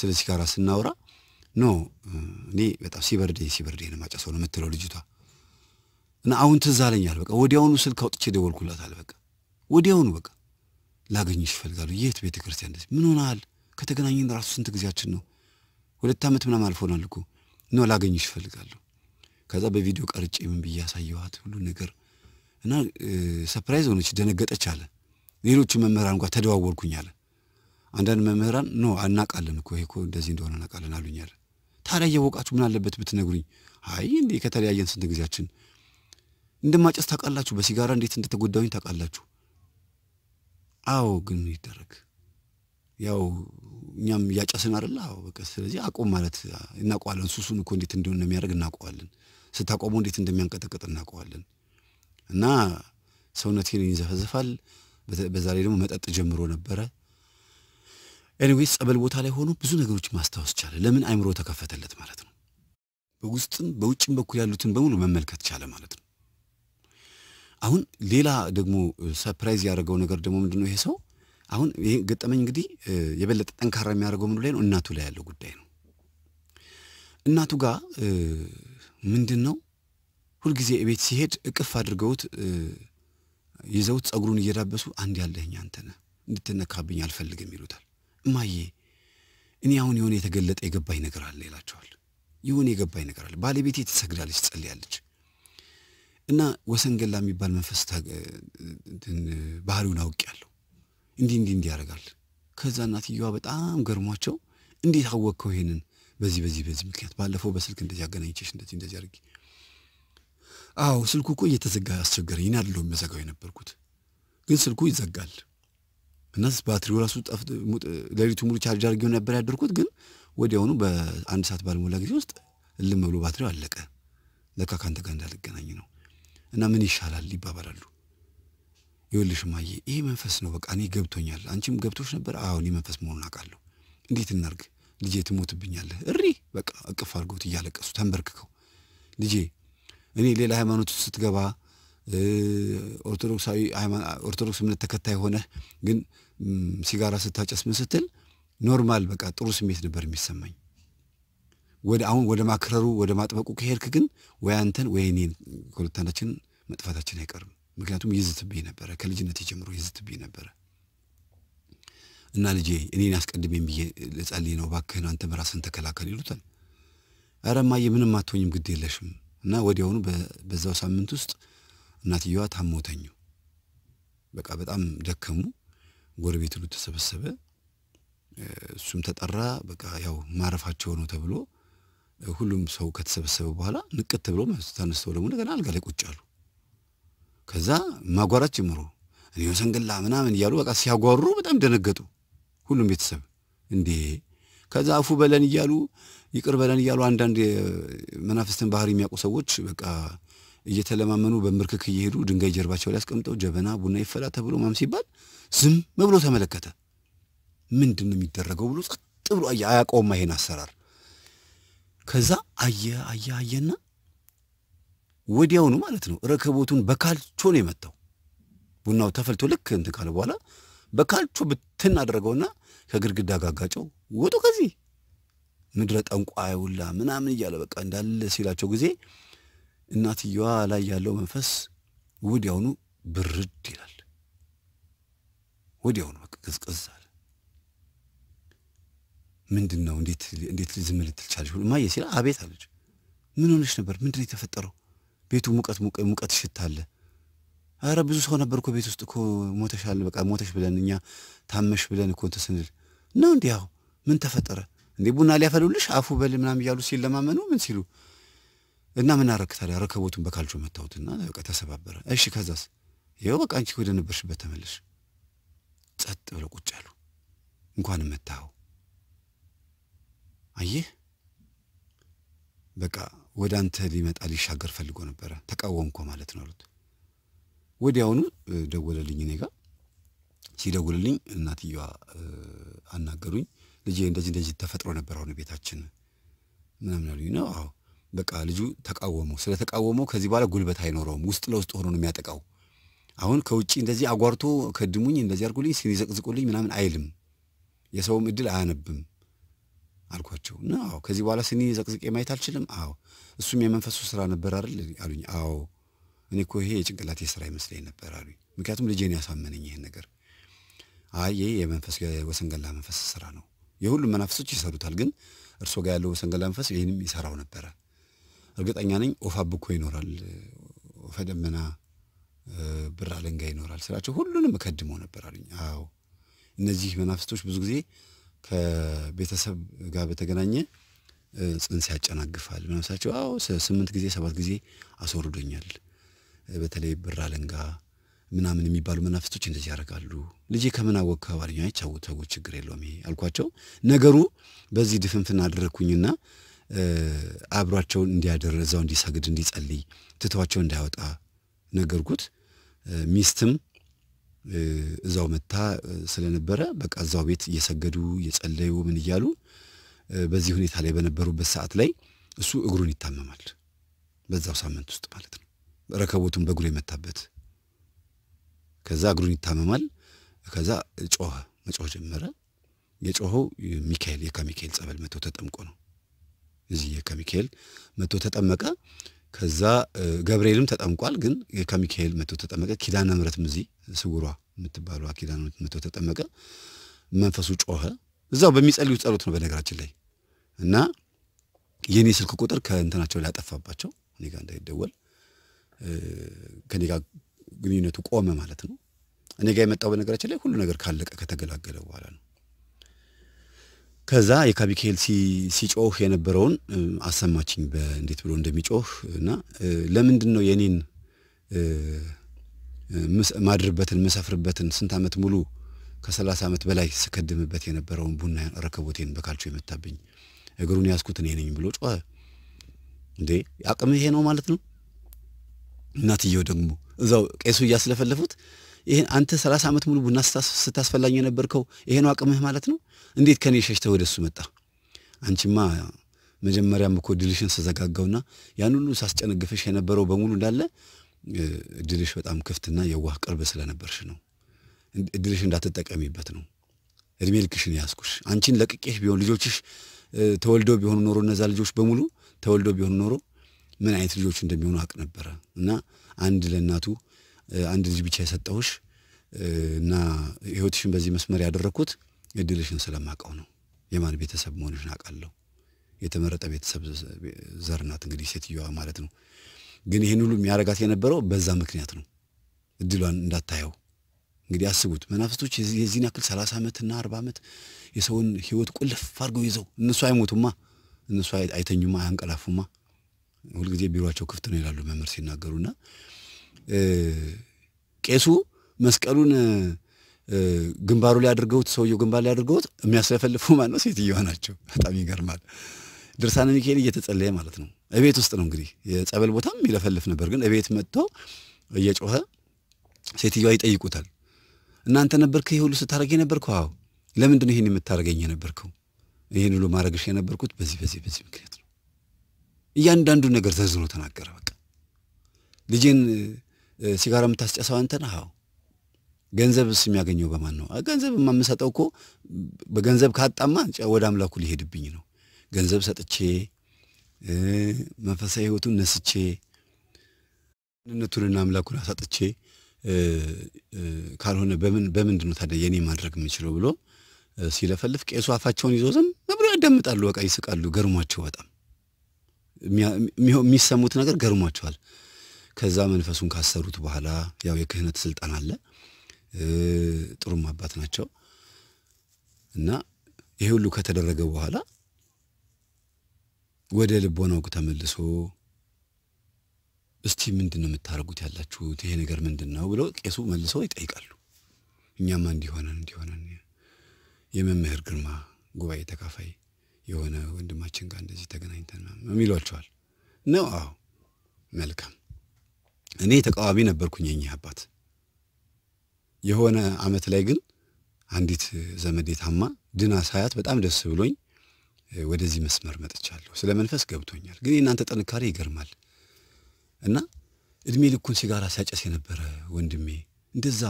Speaker 1: ስለ ሲጋራ ስናወራ ኖ እኔ በጣም ሲበርዴ ሲበርዴ ነው ማጨሰው ነው የምትለው ልጅቷ። እና አሁን ትዝ አለኛል። በቃ ወዲያውኑ ስልክ አውጥቼ ደወልኩላታል። በቃ ወዲያውኑ በቃ ላገኝሽ ይፈልጋሉ። የት ቤተ ክርስቲያን? ምን ሆናል? ከተገናኘን ራሱ ስንት ጊዜያችን ነው? ሁለት ዓመት ምናምን አልፎናል እኮ። ኖ ላገኝሽ ይፈልጋሉ። ከዛ በቪዲዮ ቀርጬ ምን ብዬ ያሳየኋት ሁሉ ነገር እና ሰፕራይዝ ሆነች፣ ደነገጠች አለ ሌሎቹ መምህራን እንኳ ተደዋወልኩኝ አለ። አንዳንድ መምህራን ኖ እናውቃለን እኮ ይሄ እንደዚህ እንደሆነ እናውቃለን አሉኝ አለ። ታዲያ እያወቃችሁ ምን አለበት ብትነግሩኝ? አይ እንዲህ ከተለያየን ስንት ጊዜያችን እንደማጨስ ታውቃላችሁ። በሲጋራ እንዴት እንደተጎዳሁኝ ታውቃላችሁ። አዎ ግን ይደረግ ያው እኛም እያጨስን አይደለ? አዎ በቃ ስለዚህ አቁም ማለት እናውቀዋለን። ሱሱን እኮ እንዴት እንደሆነ እንደሚያደርግ እናውቀዋለን። ስታቆመው እንዴት እንደሚያንቀጠቅጥ እናውቀዋለን። እና ሰውነቴን ይዘፈዘፋል፣ በዛ ላይ ደግሞ መጠጥ ጀምሮ ነበረ። ኤኒዌይስ ጸበል ቦታ ላይ ሆኖ ብዙ ነገሮች ማስታወስ ቻለ። ለምን አይምሮ ተከፈተለት ማለት ነው። በውስጥም በውጭም በኩል ያሉትን በሙሉ መመልከት ቻለ ማለት ነው። አሁን ሌላ ደግሞ ሰርፕራይዝ ያደረገው ነገር ደግሞ ነው ይሄ ሰው አሁን ይህ ገጠመኝ እንግዲህ የበለጠ ጠንካራ የሚያደርገው ምንድን ላይ ነው? እናቱ ላይ ያለው ጉዳይ ነው። እናቱ ጋር ምንድን ነው ሁልጊዜ ቤት ሲሄድ እቅፍ አድርገውት ይዘውት ጸጉሩን እየዳበሱ አንድ ያለህኝ አንተ ነህ፣ እንድትነካብኝ አልፈልግም ይሉታል። እማዬ እኔ አሁን የሆነ የተገለጠ የገባኝ ነገር አለ ይላቸዋል። የሆነ የገባኝ ነገር አለ። ባለቤቴ ትሰግዳለች፣ ትጸልያለች እና ወሰንገላ የሚባል መንፈስ ባህሪውን አውቄያለሁ። እንዲህ እንዲህ እንዲህ ያደርጋል። ከዛ እናትየዋ በጣም ገርሟቸው እንዴት አወቅከው ይሄንን? በዚህ በዚህ በዚህ ምክንያት ባለፈው በስልክ እንደዚህ አገናኝቼሽ እንደዚህ እንደዚህ አድርጌ አዎ ስልኩ እኮ እየተዘጋ አስቸገረኝ። እኔ አይደለሁም የሚያዘጋው የነበርኩት፣ ግን ስልኩ ይዘጋል እና ባትሪው ራሱ ሌሊቱ ሙሉ ቻርጅ አድርጌው ነበር ያደርኩት፣ ግን ወዲያውኑ በአንድ ሰዓት ባልሞላ ጊዜ ውስጥ እልም ብሎ ባትሪው አለቀ። ለካ ካንተ ጋር እንዳልገናኝ ነው እና ምን ይሻላል ይባባላሉ። ይኸውልሽ እማዬ ይሄ መንፈስ ነው፣ በቃ እኔ ገብቶኛል። አንቺም ገብቶሽ ነበር? አዎ መንፈስ መሆኑን አውቃለሁ። እንዴት እናርግ? ልጄ ትሞትብኛለህ። እሪ በቃ እቅፍ አድርገውት እያለቀሱ ተንበርክከው ልጄ እኔ ሌላ ሃይማኖት ውስጥ ስትገባ ኦርቶዶክሳዊ ኦርቶዶክስ እምነት ተከታይ ሆነ ግን ሲጋራ ስታጨስ ምን ስትል ኖርማል በቃ ጥሩ ስሜት ነበር የሚሰማኝ። ወደ አሁን ወደ ማክረሩ ወደ ማጥበቁ ከሄድክ ግን ወይ አንተን ወይ እኔን ከሁለታችን መጥፋታችን አይቀርም። ምክንያቱም ይዝትብኝ ነበረ፣ ከልጅነት ጀምሮ ይዝትብኝ ነበረ እና ልጄ እኔን አስቀድሜም ብዬ ልጸልይ ነው፣ እባክህን አንተም ራስህን ተከላከል ይሉታል። ኧረ እማዬ ምንም አትሆኝም፣ ግድ የለሽም እና ወዲያውኑ በዛው ሳምንት ውስጥ እናትየዋ ታመው ተኙ። በቃ በጣም ደከሙ። ጎረቤት ሁሉ ተሰበሰበ። እሱም ተጠራ። በቃ ያው ማረፋቸው ነው ተብሎ ሁሉም ሰው ከተሰበሰበ በኋላ ንቅት ብሎ ተነስተው ደግሞ እንደገና አልጋ ላይ ቁጭ አሉ። ከዛ ማጓራት ጀምሮ እኔ ሰንገላ ምናምን እያሉ በቃ ሲያጓሩ በጣም ደነገጡ። ሁሉም ቤተሰብ እንዴ ከዛ አፉ በለን እያሉ ይቅር በለን እያሉ አንዳንድ መናፍስትን ባህሪ የሚያውቁ ሰዎች በቃ እየተለማመኑ በምርክክ እየሄዱ ድንጋይ ጀርባቸው ላይ አስቀምጠው ጀበና ቡና ይፈላ ተብሎ ማም ሲባል ዝም ብሎ ተመለከተ። ምንድን ነው የሚደረገው ብሎ ጸጥ ብሎ አየ። ይሄን አሰራር። ከዛ አየ አየ አየና ወዲያውኑ ማለት ነው ረከቦቱን በካልቾ ነው የመታው። ቡናው ተፈልቶ ልክ እንትን ካለ በኋላ በካልቾ ብትን አደረገውና ከግድግዳ ጋጋጨው። ወጡ ከዚህ ምድረ ሁላ ምናምን እያለ በቃ እንዳለ ሲላቸው ጊዜ እናትየዋ ላይ ያለው መንፈስ ወዲያውኑ ብርድ ይላል። ወዲያውኑ በቃ ቅዝቅዝ አለ። ምንድን ነው? እንዴት ዝም ልትል ቻለሽ? እማዬ ሲላ አቤት አለች። ምን ሆነች ነበር? ምንድን ነው የተፈጠረው? ቤቱ ሙቀት ሙቀት ሽታ አለ። አረ ብዙ ሰው ነበር እኮ ቤት ውስጥ እኮ ሞተሻል፣ በቃ ሞተሽ ብለን እኛ ታመሽ ብለን እኮ እንትን ስንል ነው እንዲያው ምን ተፈጠረ? እንዴ ቡና ሊያፈሉልሽ አፉ በል ምናምን እያሉ ሲለማመኑ ምን ሲሉ እና ምን አደረክ ታዲያ? ረከቦቱን በካልቾ መታሁትና በቃ ተሰባበረ። እሺ ከዛስ? ይኸው በቃ አንቺ ወደ ነበርሽበት ተመለሽ። ጸጥ ብለው ቁጭ አሉ። እንኳንም መታኸው። አየህ በቃ ወደ አንተ ሊመጣ ሊሻገር ፈልጎ ነበረ፣ ተቃወምኮ ማለት ነው አሉት። ወዲያውኑ ደወለልኝ እኔ ጋር። ሲደውልልኝ እናትየዋ አናገሩኝ። ልጅ እንደዚህ እንደዚህ ተፈጥሮ ነበር አሁን ቤታችን ምናምን አሉኝ ነው። አዎ በቃ ልጁ ተቃወመው። ስለተቃወመው ከዚህ በኋላ ጉልበት አይኖረውም። ውስጥ ለውስጥ ሆኖ ነው የሚያጠቃው። አሁን ከውጭ እንደዚህ አጓርቶ ከድሙኝ፣ እንደዚህ አርጉልኝ፣ ሲኒ ዘቅዝቁልኝ ምናምን አይልም። የሰውም እድል አያነብም አልኳቸው እና አዎ ከዚህ በኋላ ስኒ ዘቅዝቄ ማየት አልችልም። አዎ እሱም የመንፈሱ ስራ ነበር አይደል አሉኝ። አዎ እኔ እኮ ይሄ የጭንቅላቴ ስራ ይመስለኝ ነበር አሉኝ። ምክንያቱም ልጄን ያሳመነኝ ይህን ነገር አይ ይሄ የመንፈስ ወሰንገላ መንፈስ ስራ ነው የሁሉም መናፍሶች ይሰሩታል። ግን እርሶ ጋር ያለው ሰንገላ መንፈስ ይህንም ይሰራው ነበረ። እርግጠኛ ነኝ ኦፋ ብኮ ይኖራል፣ ኦፈ ደመና፣ ብራ አለንጋ ይኖራል ስላቸው ሁሉንም እከድመው ነበር አሉኝ። አዎ እነዚህ መናፍስቶች ብዙ ጊዜ ከቤተሰብ ጋር በተገናኘ ጽንስ ያጨናግፋል ምናምን ስላቸው አዎ ስምንት ጊዜ ሰባት ጊዜ አስወርዶኛል። በተለይ ብራ ለንጋ ምናምን የሚባሉ መናፍስቶች እንደዚህ ያደርጋሉ። ልጄ ከምን አወቅ ከባልኛ ተው፣ ችግር የለውም ይሄ አልኳቸው። ነገሩ በዚህ ድፍንፍን አደረግኩኝና አብሯቸውን እንዲያደር እዛው እንዲሰግድ እንዲጸልይ ትተዋቸው እንዳያወጣ ነገርኩት። ሚስትም እዛው መታ ስለነበረ በቃ እዛው ቤት እየሰገዱ እየጸለዩ ምን እያሉ በዚህ ሁኔታ ላይ በነበሩበት ሰዓት ላይ እሱ እግሩን ይታመማል። በዛው ሳምንት ውስጥ ማለት ነው። ረከቦቱን በእግሩ የመታበት ከዛ እግሩን ይታመማል። ከዛ ጮኸ፣ መጮህ ጀመረ። የጮኸው ሚካኤል የካ ሚካኤል ጸበል መቶ ተጠምቆ ነው። እዚህ የካ ሚካኤል መቶ ተጠመቀ። ከዛ ገብርኤልም ተጠምቋል። ግን የካ ሚካኤል መቶ ተጠመቀ። ኪዳነ ምሕረትም እዚህ ስውሯ የምትባለዋ ኪዳነ ምሕረት መቶ ተጠመቀ። መንፈሱ ጮኸ። እዛው በሚጸልዩ ጸሎት ነው በነገራችን ላይ እና የእኔ ስልክ ቁጥር ከእንትናቸው ላይ ያጠፋባቸው እኔ ጋር እንዳይደወል ከኔ ጋር ግንኙነቱ ቆመ ማለት ነው። እኔ ጋር የመጣው በነገራችን ላይ ሁሉ ነገር ካለቀ ከተገላገለ በኋላ ነው። ከዛ የካቢኬል ሲጮህ የነበረውን አሰማችኝ እንዴት ብሎ እንደሚጮህ እና ለምንድን ነው የኔን ማድርበትን ምሰፍርበትን ስንት ዓመት ሙሉ ከሰላሳ ዓመት በላይ ስከድምበት የነበረውን ቡና ረከቦቴን በካልቾ የመታብኝ እግሩን ያዝኩት እኔ ነኝ ብሎ ጮኸ። እንዴ አቅም ይሄ ነው ማለት ነው። እናትየው ደግሞ እዛው ቄሱ እያስለፈለፉት ይሄን አንተ ሰላሳ ዓመት ሙሉ ቡና ስታስፈላኝ የነበርከው ይሄን ነው አቅምህ ማለት ነው? እንዴት ከኔ ሸሽተህ ወደ እሱ መጣ? አንቺማ መጀመሪያም እኮ እድልሽን ስዘጋጋውና ያን ሁሉ ሳስጨነግፍሽ የነበረው በሙሉ እንዳለ እድልሽ በጣም ክፍትና የዋህ ቅርብ ስለነበርሽ ነው። እድልሽ እንዳትጠቀሚበት ነው እድሜ ልክሽን ያስኩሽ። አንቺን ለቅቄሽ ቢሆን ልጆችሽ ተወልዶ ቢሆኑ ኖሮ እነዛ ልጆች በሙሉ ተወልዶ ቢሆኑ ኖሮ ምን አይነት ልጆች እንደሚሆኑ አቅ ነበረ እና አንድ ለእናቱ አንድ ልጅ ብቻ የሰጠውሽ እና ህይወትሽን በዚህ መስመር ያደረግኩት እድልሽን ስለማቀው ነው። የማን ቤተሰብ መሆንሽን አውቃለሁ። የተመረጠ ቤተሰብ ዘር ናት እንግዲህ ሴትዮዋ ማለት ነው። ግን ይህን ሁሉ የሚያረጋት የነበረው በዛ ምክንያት ነው። እድሏን እንዳታየው እንግዲህ አስቡት። መናፍስቶች የዚህን ያክል ሰላሳ ዓመትና አርባ ዓመት የሰውን ህይወት ቁልፍ አድርገው ይዘው እነሱ አይሞቱማ፣ እነሱ አይተኙማ፣ አያንቀላፉማ። ሁልጊዜ ቢሮቸው ክፍት ነው ይላሉ መምህር ሲናገሩና ቄሱ መስቀሉን ግንባሩ ላይ አድርገውት ሰውየው ግንባር ላይ አድርገውት የሚያስለፈልፉ ማን ነው? ሴትዮዋ ናቸው። በጣም ይገርማል። ድርሳነ ሚካኤል እየተጸለየ ማለት ነው። እቤት ውስጥ ነው እንግዲህ የጸበል ቦታም ይለፈልፍ ነበር፣ ግን እቤት መጥቶ እየጮኸ ሴትዮዋ ይጠይቁታል። እናንተ ነበርክ ይህ ሁሉ ስታደርግ የነበርከው? አዎ። ለምንድን ነው ይህን የምታደርገኝ የነበርከው? ይህን ሁሉ ማድረግሽ የነበርኩት በዚህ በዚህ በዚህ ምክንያት እያንዳንዱ ነገር ተዝኖ ተናገረ። በቃ ልጄን ሲጋራ የምታስጨሰው አንተ ነህ? አዎ። ስ የሚያገኘው በማን ነው? ገንዘብ የማምሰጠው እኮ በገንዘብ ካጣማ ወደ አምላኩ ሊሄድብኝ ነው። ገንዘብ ሰጥቼ መንፈሳዊ ህይወቱን ነስቼ ማንነቱንና አምላኩን አሳጥቼ ካልሆነ በምን በምንድን ነው ታዲያ የኔ ማድረግ የምችለው ብሎ ሲለፈልፍ ቄሱ አፋቸውን ይዞ ዝም ብሎ ያዳምጣሉ። በቃ ይስቃሉ፣ ገርሟቸው በጣም የሚሰሙት ነገር ገርሟቸዋል። ከዛ መንፈሱን ካሰሩት በኋላ ያው የክህነት ስልጣን አለ። ጥሩም አባት ናቸው እና ይሄ ሁሉ ከተደረገ በኋላ ወደ ልቦናው ተመልሶ እስቲ ምንድን ነው የምታደርጉት ያላችሁት ይሄ ነገር ምንድን ነው ብለው ቄሱ መልሰው ይጠይቃሉ። እኛማ እንዲሆነን እንዲሆነን የመምህር ግርማ ጉባኤ ተካፋይ የሆነ ወንድማችን ጋር እንደዚህ ተገናኝተን የሚሏቸዋል ነው። አዎ መልካም። እኔ ተቃዋሚ ነበርኩኝ የኛ አባት። የሆነ አመት ላይ ግን አንዲት ዘመዴ ታማ ድና ሳያት በጣም ደስ ብሎኝ ወደዚህ መስመር መጥቻለሁ። ስለ መንፈስ ገብቶኛል። ግን የእናንተ ጥንካሬ ይገርማል። እና እድሜ ልኩን ሲጋራ ሲያጨስ የነበረ ወንድሜ እንደዛ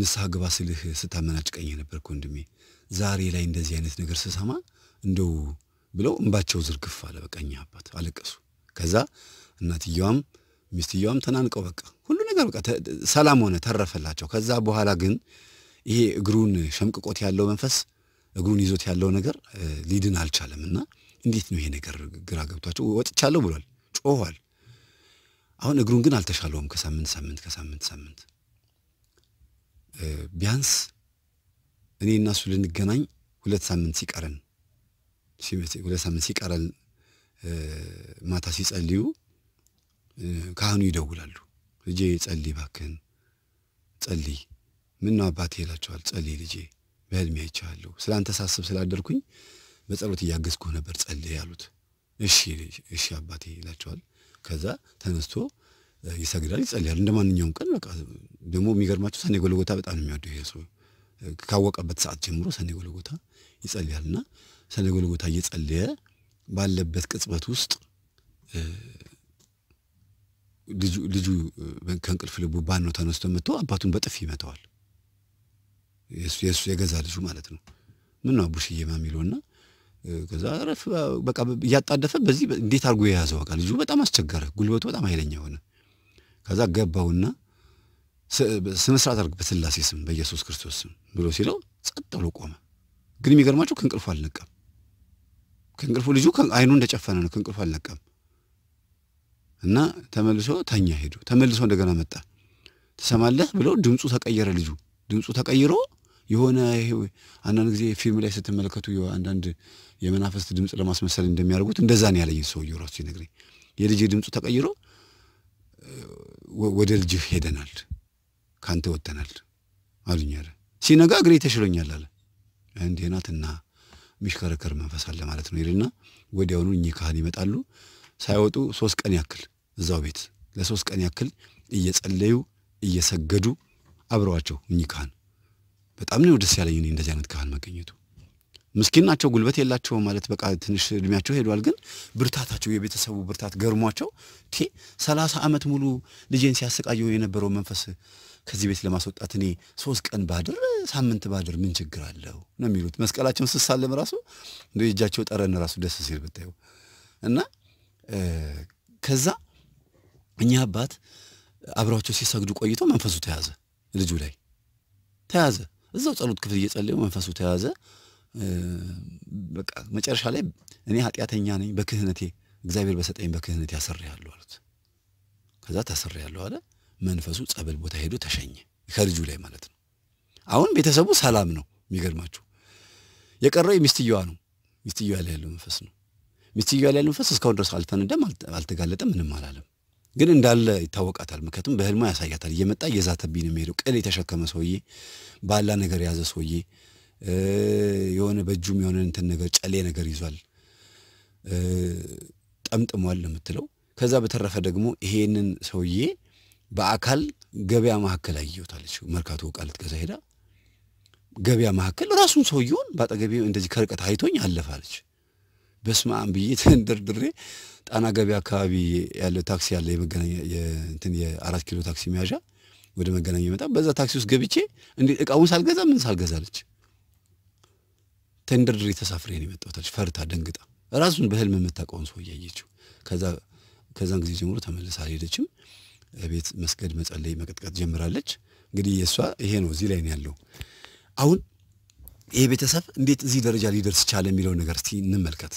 Speaker 1: ንስሐ ግባ ስልህ ስታመናጭቀኝ የነበርክ ወንድሜ ዛሬ ላይ እንደዚህ አይነት ነገር ስሰማ እንደው ብለው እንባቸው ዝርግፍ አለ። በቃ እኛ አባት አለቀሱ። ከዛ እናትየዋም ሚስትየዋም ተናንቀው በቃ ሁሉ ነገር በቃ ሰላም ሆነ፣ ተረፈላቸው። ከዛ በኋላ ግን ይሄ እግሩን ሸምቅቆት ያለው መንፈስ እግሩን ይዞት ያለው ነገር ሊድን አልቻለም እና እንዴት ነው ይሄ ነገር ግራ ገብቷቸው ወጥቻለሁ ብሏል፣ ጮኋል። አሁን እግሩን ግን አልተሻለውም። ከሳምንት ሳምንት ከሳምንት ሳምንት ቢያንስ እኔ እና እሱ ልንገናኝ ሁለት ሳምንት ሲቀረን ሁለት ሳምንት ሲቀረን ማታ ሲጸልዩ ካህኑ ይደውላሉ። ልጄ ጸልይ ባክህን፣ ጸልይ። ምን ነው አባቴ ይላቸዋል። ጸልይ ልጄ፣ በህልሜ አይቼሃለሁ። ስለ አንተ ሳስብ ስላደርኩኝ በጸሎት እያገዝኩ ነበር፣ ጸልይ ያሉት። እሺ እሺ አባቴ ይላቸዋል። ከዛ ተነስቶ ይሰግዳል፣ ይጸልያል እንደ ማንኛውም ቀን። በቃ ደግሞ የሚገርማቸው ሰኔ ጎልጎታ በጣም ነው የሚወደው ይሄ ሰው። ካወቀበት ሰዓት ጀምሮ ሰኔ ጎልጎታ ይጸልያልና ስለ ጎልጎታ እየጸለየ ባለበት ቅጽበት ውስጥ ልጁ ከእንቅልፍ ልቡ ባኖ ተነስቶ መጥቶ አባቱን በጥፊ ይመታዋል። የእሱ የገዛ ልጁ ማለት ነው። ምን ነው አቡሽዬ የሚለውና ከዛ ረፍ በቃ እያጣደፈ በዚህ እንዴት አድርጎ የያዘው በቃ ልጁ በጣም አስቸገረ። ጉልበቱ በጣም ኃይለኛ የሆነ ከዛ ገባውና ስነስርዓት አድርግ በስላሴ ስም በኢየሱስ ክርስቶስ ስም ብሎ ሲለው ጸጥ ብሎ ቆመ። ግን የሚገርማቸው ከእንቅልፉ አልነቀም ከእንቅልፉ ልጁ አይኑ እንደጨፈነ ነው፣ ከእንቅልፉ አልነቀም እና ተመልሶ ተኛ ሄዱ። ተመልሶ እንደገና መጣ። ትሰማለህ ብሎ ድምፁ ተቀየረ። ልጁ ድምፁ ተቀይሮ የሆነ አንዳንድ ጊዜ ፊልም ላይ ስትመለከቱ አንዳንድ የመናፈስት ድምፅ ለማስመሰል እንደሚያደርጉት እንደዛ ነው ያለኝ ሰውዬው ራሱ ሲነግረኝ። የልጅ ድምፁ ተቀይሮ ወደ ልጅህ ሄደናል፣ ከአንተ ወጥተናል አሉኝ ሲነጋ እግሬ ተሽሎኛል አለ። እንዲህ ናትና የሚሽከረከር መንፈስ አለ ማለት ነው ይልና ወዲያውኑ እኚህ ካህን ይመጣሉ። ሳይወጡ ሶስት ቀን ያክል እዛው ቤት ለሶስት ቀን ያክል እየጸለዩ እየሰገዱ አብረዋቸው እኚህ ካህን በጣም ነው ደስ ያለኝ እንደዚህ አይነት ካህን መገኘቱ። ምስኪን ናቸው፣ ጉልበት የላቸውም ማለት በቃ ትንሽ እድሜያቸው ሄዷል። ግን ብርታታቸው፣ የቤተሰቡ ብርታት ገርሟቸው ቴ ሰላሳ ዓመት ሙሉ ልጄን ሲያሰቃየው የነበረው መንፈስ ከዚህ ቤት ለማስወጣት እኔ ሶስት ቀን ባድር ሳምንት ባድር ምን ችግር አለው ነው የሚሉት። መስቀላቸውን ስሳለም ራሱ እንደ እጃቸው ጠረን ራሱ ደስ ሲል ብታዩ እና ከዛ እኚህ አባት አብረዋቸው ሲሰግዱ ቆይቶ መንፈሱ ተያዘ፣ ልጁ ላይ ተያዘ። እዛው ጸሎት ክፍል እየጸለዩ መንፈሱ ተያዘ። በቃ መጨረሻ ላይ እኔ ኃጢአተኛ ነኝ፣ በክህነቴ እግዚአብሔር በሰጠኝ በክህነቴ አሰርያለሁ አሉት። ከዛ ታሰርያለሁ አለ። መንፈሱ ጸበል ቦታ ሄዶ ተሸኘ። ከልጁ ላይ ማለት ነው። አሁን ቤተሰቡ ሰላም ነው። የሚገርማችሁ የቀረው የሚስትየዋ ነው። ሚስትየዋ ላይ ያለው መንፈስ ነው። ሚስትየዋ ላይ ያለው መንፈስ እስካሁን ድረስ አልተነደም፣ አልተጋለጠም፣ ምንም አላለም። ግን እንዳለ ይታወቃታል። ምክንያቱም በህልሟ ያሳያታል። እየመጣ እየዛተብኝ ነው የሚሄደው። ቅል የተሸከመ ሰውዬ፣ ባላ ነገር የያዘ ሰውዬ፣ የሆነ በእጁም የሆነ እንትን ነገር ጨሌ ነገር ይዟል፣ ጠምጥሟል ነው የምትለው። ከዛ በተረፈ ደግሞ ይሄንን ሰውዬ በአካል ገበያ መካከል አየሁታለች። መርካቶ ዕቃ ልትገዛ ሄዳ ገበያ መካከል ራሱን ሰውየውን በአጠገቤ እንደዚህ ከርቀት አይቶኝ አለፋለች። በስመ አብ ብዬ ተንደርድሬ ጣና ገበያ አካባቢ ያለ ታክሲ ያለ የመገናኛ የአራት ኪሎ ታክሲ መያዣ ወደ መገናኛ ይመጣ በዛ ታክሲ ውስጥ ገብቼ እንዴት እቃውን ሳልገዛ ምን ሳልገዛለች ተንደርድሬ ተሳፍሬ ነው የመጣሁት ፈርታ ደንግጣ ራሱን በህልም የምታውቀውን ሰው እያየችው ከዛ ከዛን ጊዜ ጀምሮ ተመልሳ አልሄደችም። ቤት መስገድ፣ መጸለይ፣ መቀጥቀጥ ጀምራለች። እንግዲህ የእሷ ይሄ ነው፣ እዚህ ላይ ነው ያለው። አሁን ይሄ ቤተሰብ እንዴት እዚህ ደረጃ ሊደርስ ቻለ የሚለውን ነገር እስቲ እንመልከት።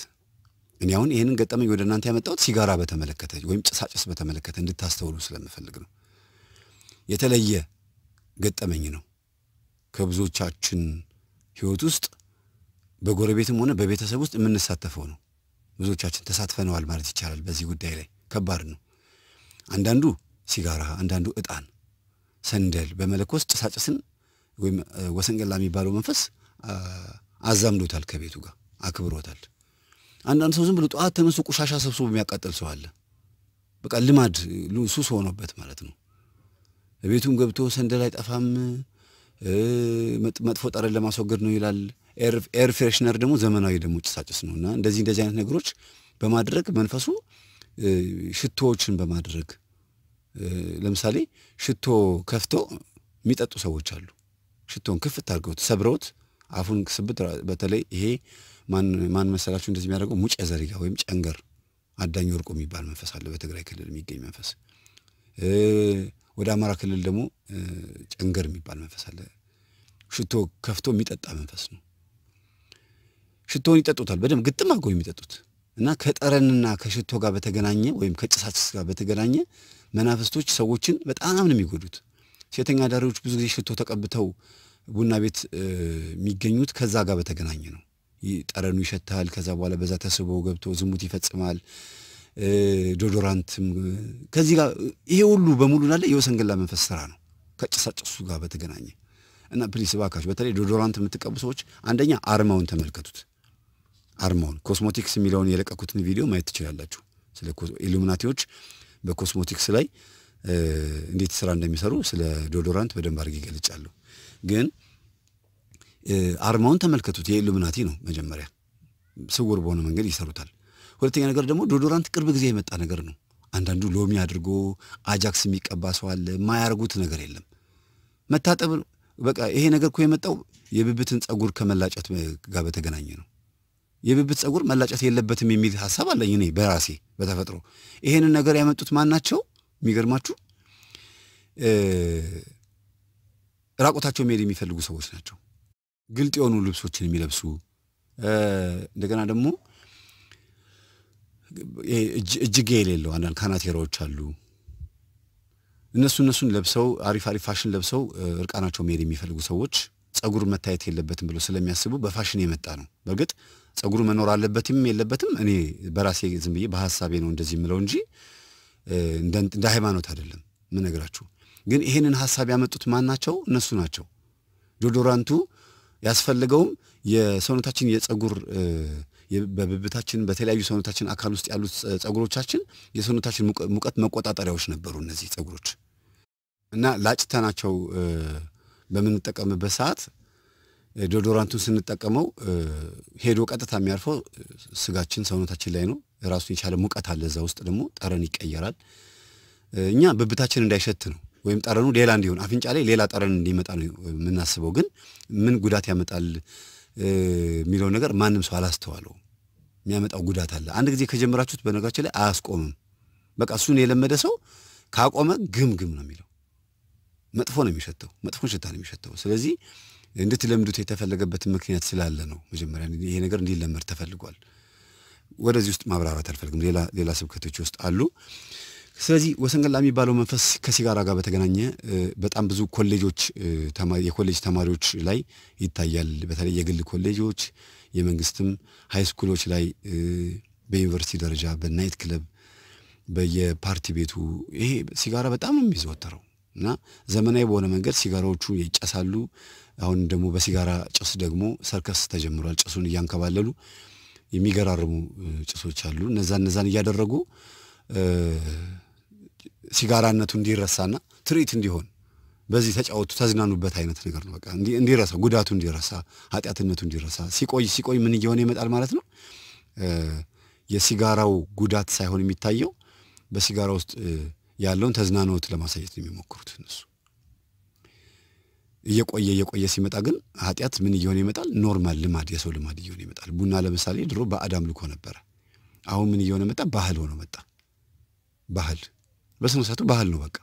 Speaker 1: እኔ አሁን ይህንን ገጠመኝ ወደ እናንተ ያመጣሁት ሲጋራ በተመለከተ ወይም ጭሳጭስ በተመለከተ እንድታስተውሉ ስለምፈልግ ነው። የተለየ ገጠመኝ ነው። ከብዙዎቻችን ህይወት ውስጥ በጎረቤትም ሆነ በቤተሰብ ውስጥ የምንሳተፈው ነው። ብዙዎቻችን ተሳትፈነዋል ማለት ይቻላል። በዚህ ጉዳይ ላይ ከባድ ነው። አንዳንዱ ሲጋራ፣ አንዳንዱ እጣን ሰንደል በመለኮስ ጭሳጭስን ወይም ወሰንገላ የሚባለው መንፈስ አዛምዶታል፣ ከቤቱ ጋር አክብሮታል። አንዳንድ ሰው ዝም ብሎ ጠዋት ተነሱ ቆሻሻ ሰብስቦ የሚያቃጠል ሰው አለ። በቃ ልማድ ሱስ ሆኖበት ማለት ነው። ቤቱም ገብቶ ሰንደል አይጠፋም፣ መጥፎ ጠረን ለማስወገድ ነው ይላል። ኤር ፍሬሽነር ደግሞ ዘመናዊ ደግሞ ጭሳጭስ ነው እና እንደዚህ እንደዚህ አይነት ነገሮች በማድረግ መንፈሱ ሽቶዎችን በማድረግ ለምሳሌ ሽቶ ከፍቶ የሚጠጡ ሰዎች አሉ። ሽቶን ክፍት አድርገውት ሰብረውት አፉን ስብት በተለይ ይሄ ማን ማን መሰላችሁ እንደዚህ የሚያደርገው ሙጬ ዘሪጋ ወይም ጨንገር አዳኝ ወርቆ የሚባል መንፈስ አለ፣ በትግራይ ክልል የሚገኝ መንፈስ። ወደ አማራ ክልል ደግሞ ጨንገር የሚባል መንፈስ አለ። ሽቶ ከፍቶ የሚጠጣ መንፈስ ነው። ሽቶውን ይጠጡታል በደንብ ግጥም አድርገው የሚጠጡት እና ከጠረንና ከሽቶ ጋር በተገናኘ ወይም ከጭሳጭስ ጋር በተገናኘ መናፍስቶች ሰዎችን በጣም ነው የሚጎዱት። ሴተኛ አዳሪዎች ብዙ ጊዜ ሽቶ ተቀብተው ቡና ቤት የሚገኙት ከዛ ጋር በተገናኘ ነው። ጠረኑ ይሸታል። ከዛ በኋላ በዛ ተስቦ ገብቶ ዝሙት ይፈጽማል። ዶዶራንትም ከዚህ ጋር ይሄ ሁሉ በሙሉ ላለ የወሰንገላ መንፈስ ስራ ነው ከጭሳጭሱ ጋር በተገናኘ እና ፕሊስ እባካችሁ በተለይ ዶዶራንት የምትቀቡ ሰዎች አንደኛ አርማውን ተመልከቱት። አርማውን ኮስሞቲክስ የሚለውን የለቀኩትን ቪዲዮ ማየት ትችላላችሁ። ስለ ኢሉሚናቲዎች በኮስሞቲክስ ላይ እንዴት ስራ እንደሚሰሩ ስለ ዶዶራንት በደንብ አድርጌ ይገልጫሉ። ግን አርማውን ተመልከቱት። የኢሉሚናቲ ነው መጀመሪያ ስውር በሆነ መንገድ ይሰሩታል። ሁለተኛ ነገር ደግሞ ዶዶራንት ቅርብ ጊዜ የመጣ ነገር ነው። አንዳንዱ ሎሚ አድርጎ አጃክስ የሚቀባ ሰው አለ። የማያርጉት ነገር የለም። መታጠብ በቃ ይሄ ነገር እኮ የመጣው የብብትን ጸጉር ከመላጨት ጋር በተገናኘ ነው። የብብት ጸጉር መላጨት የለበትም የሚል ሀሳብ አለኝ እኔ በራሴ በተፈጥሮ። ይሄንን ነገር ያመጡት ማን ናቸው? የሚገርማችሁ ራቆታቸው መሄድ የሚፈልጉ ሰዎች ናቸው። ግልጥ የሆኑ ልብሶችን የሚለብሱ እንደገና ደግሞ እጅጌ የሌለው አንዳንድ ካናቴራዎች አሉ። እነሱ እነሱን ለብሰው አሪፍ አሪፍ ፋሽን ለብሰው እርቃናቸው መሄድ የሚፈልጉ ሰዎች ጸጉር መታየት የለበትም ብለው ስለሚያስቡ በፋሽን የመጣ ነው። በእርግጥ ጸጉሩ መኖር አለበትም የለበትም እኔ በራሴ ዝም ብዬ በሀሳቤ ነው እንደዚህ የምለው እንጂ እንደ ሃይማኖት አይደለም ምነግራችሁ። ግን ይህንን ሀሳብ ያመጡት ማን ናቸው? እነሱ ናቸው። ዶዶራንቱ ያስፈልገውም የሰውነታችን የጸጉር በብብታችን በተለያዩ ሰውነታችን አካል ውስጥ ያሉት ጸጉሮቻችን የሰውነታችን ሙቀት መቆጣጠሪያዎች ነበሩ እነዚህ ጸጉሮች እና ላጭተናቸው በምንጠቀምበት ሰዓት ዶዶራንቱን ስንጠቀመው ሄዶ ቀጥታ የሚያርፈው ስጋችን ሰውነታችን ላይ ነው። ራሱን የቻለ ሙቀት አለ። እዛ ውስጥ ደግሞ ጠረን ይቀየራል። እኛ ብብታችን እንዳይሸት ነው ወይም ጠረኑ ሌላ እንዲሆን አፍንጫ ላይ ሌላ ጠረን እንዲመጣ ነው የምናስበው። ግን ምን ጉዳት ያመጣል የሚለው ነገር ማንም ሰው አላስተዋለው የሚያመጣው ጉዳት አለ። አንድ ጊዜ ከጀመራችሁት በነገራችን ላይ አያስቆምም። በቃ እሱን የለመደ ሰው ካቆመ ግም ግም ነው የሚለው። መጥፎ ነው የሚሸተው፣ መጥፎን ሽታ ነው የሚሸተው። ስለዚህ እንድትለምዱት የተፈለገበትን ምክንያት ስላለ ነው። መጀመሪያ ይሄ ነገር እንዲለመድ ተፈልጓል። ወደዚህ ውስጥ ማብራራት አልፈልግም። ሌላ ሌላ ስብከቶች ውስጥ አሉ። ስለዚህ ወሰንገላ የሚባለው መንፈስ ከሲጋራ ጋር በተገናኘ በጣም ብዙ ኮሌጆች የኮሌጅ ተማሪዎች ላይ ይታያል። በተለይ የግል ኮሌጆች፣ የመንግስትም ሃይስኩሎች ላይ፣ በዩኒቨርሲቲ ደረጃ፣ በናይት ክለብ፣ በየፓርቲ ቤቱ ይሄ ሲጋራ በጣም ነው የሚዘወተረው። እና ዘመናዊ በሆነ መንገድ ሲጋራዎቹ ይጨሳሉ። አሁን ደግሞ በሲጋራ ጭስ ደግሞ ሰርከስ ተጀምሯል። ጭሱን እያንከባለሉ የሚገራርሙ ጭሶች አሉ። እነዛ እነዛን እያደረጉ ሲጋራነቱ እንዲረሳና ትርኢት እንዲሆን በዚህ ተጫወቱ፣ ተዝናኑበት አይነት ነገር ነው። በቃ እንዲረሳ ጉዳቱ እንዲረሳ ኃጢአትነቱ እንዲረሳ ሲቆይ ሲቆይ ምን እየሆነ ይመጣል ማለት ነው። የሲጋራው ጉዳት ሳይሆን የሚታየው በሲጋራ ውስጥ ያለውን ተዝናኖት ለማሳየት ነው የሚሞክሩት እነሱ። እየቆየ እየቆየ ሲመጣ ግን ኃጢአት ምን እየሆነ ይመጣል? ኖርማል ልማድ፣ የሰው ልማድ እየሆነ ይመጣል። ቡና ለምሳሌ ድሮ በአዳም ልኮ ነበረ። አሁን ምን እየሆነ መጣ? ባህል ሆኖ መጣ። ባህል በስነ ስርዓቱ ባህል ነው በቃ።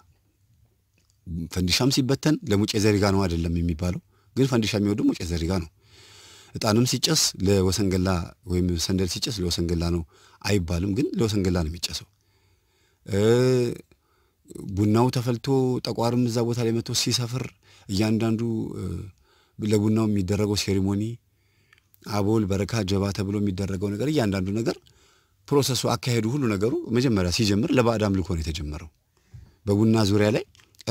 Speaker 1: ፈንዲሻም ሲበተን ለሙጬ ዘሪጋ ነው አይደለም የሚባለው፣ ግን ፈንዲሻ የሚወዱ ሙጬ ዘሪጋ ነው። እጣንም ሲጨስ ለወሰንገላ ወይም ሰንደል ሲጨስ ለወሰንገላ ነው አይባልም፣ ግን ለወሰንገላ ነው የሚጨሰው። ቡናው ተፈልቶ ጠቋርም እዛ ቦታ ላይ መጥቶ ሲሰፍር እያንዳንዱ ለቡናው የሚደረገው ሴሪሞኒ አቦል፣ በረካ፣ ጀባ ተብሎ የሚደረገው ነገር እያንዳንዱ ነገር ፕሮሰሱ፣ አካሄዱ፣ ሁሉ ነገሩ መጀመሪያ ሲጀምር ለባዕድ አምልኮ ነው የተጀመረው። በቡና ዙሪያ ላይ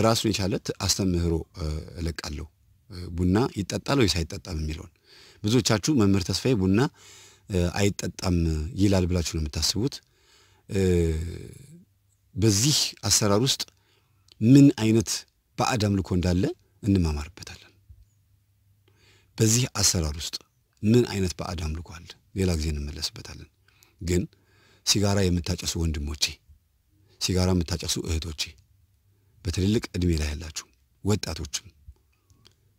Speaker 1: ራሱን የቻለት አስተምህሮ እለቃለሁ። ቡና ይጠጣል ወይስ አይጠጣም የሚለውን ብዙዎቻችሁ መምህር ተስፋዬ ቡና አይጠጣም ይላል ብላችሁ ነው የምታስቡት። በዚህ አሰራር ውስጥ ምን አይነት ባዕድ አምልኮ እንዳለ እንማማርበታለን። በዚህ አሰራር ውስጥ ምን አይነት ባዕድ አምልኮ አለ? ሌላ ጊዜ እንመለስበታለን። ግን ሲጋራ የምታጨሱ ወንድሞቼ፣ ሲጋራ የምታጨሱ እህቶቼ፣ በትልልቅ ዕድሜ ላይ ያላችሁ ወጣቶችም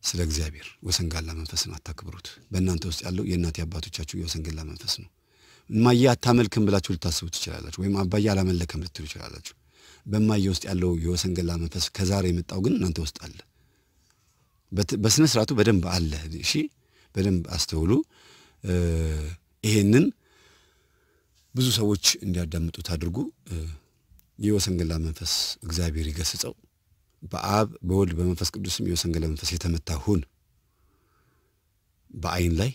Speaker 1: ስለ እግዚአብሔር ወሰንጋላ መንፈስን አታክብሩት። በእናንተ ውስጥ ያለው የእናት አባቶቻችሁ የወሰንገላ መንፈስ ነው። እማዬ አታመልክም ብላችሁ ልታስቡ ትችላላችሁ፣ ወይም አባዬ አላመለከም ልትሉ ይችላላችሁ። በማየ ውስጥ ያለው የወሰንገላ መንፈስ ከዛሬ የመጣው ግን እናንተ ውስጥ አለ። በስነ ስርዓቱ በደንብ አለ። እሺ፣ በደንብ አስተውሉ። ይሄንን ብዙ ሰዎች እንዲያዳምጡት አድርጉ። የወሰንገላ መንፈስ እግዚአብሔር ይገስጸው። በአብ በወልድ በመንፈስ ቅዱስም የወሰንገላ መንፈስ የተመታ ሁን። በአይን ላይ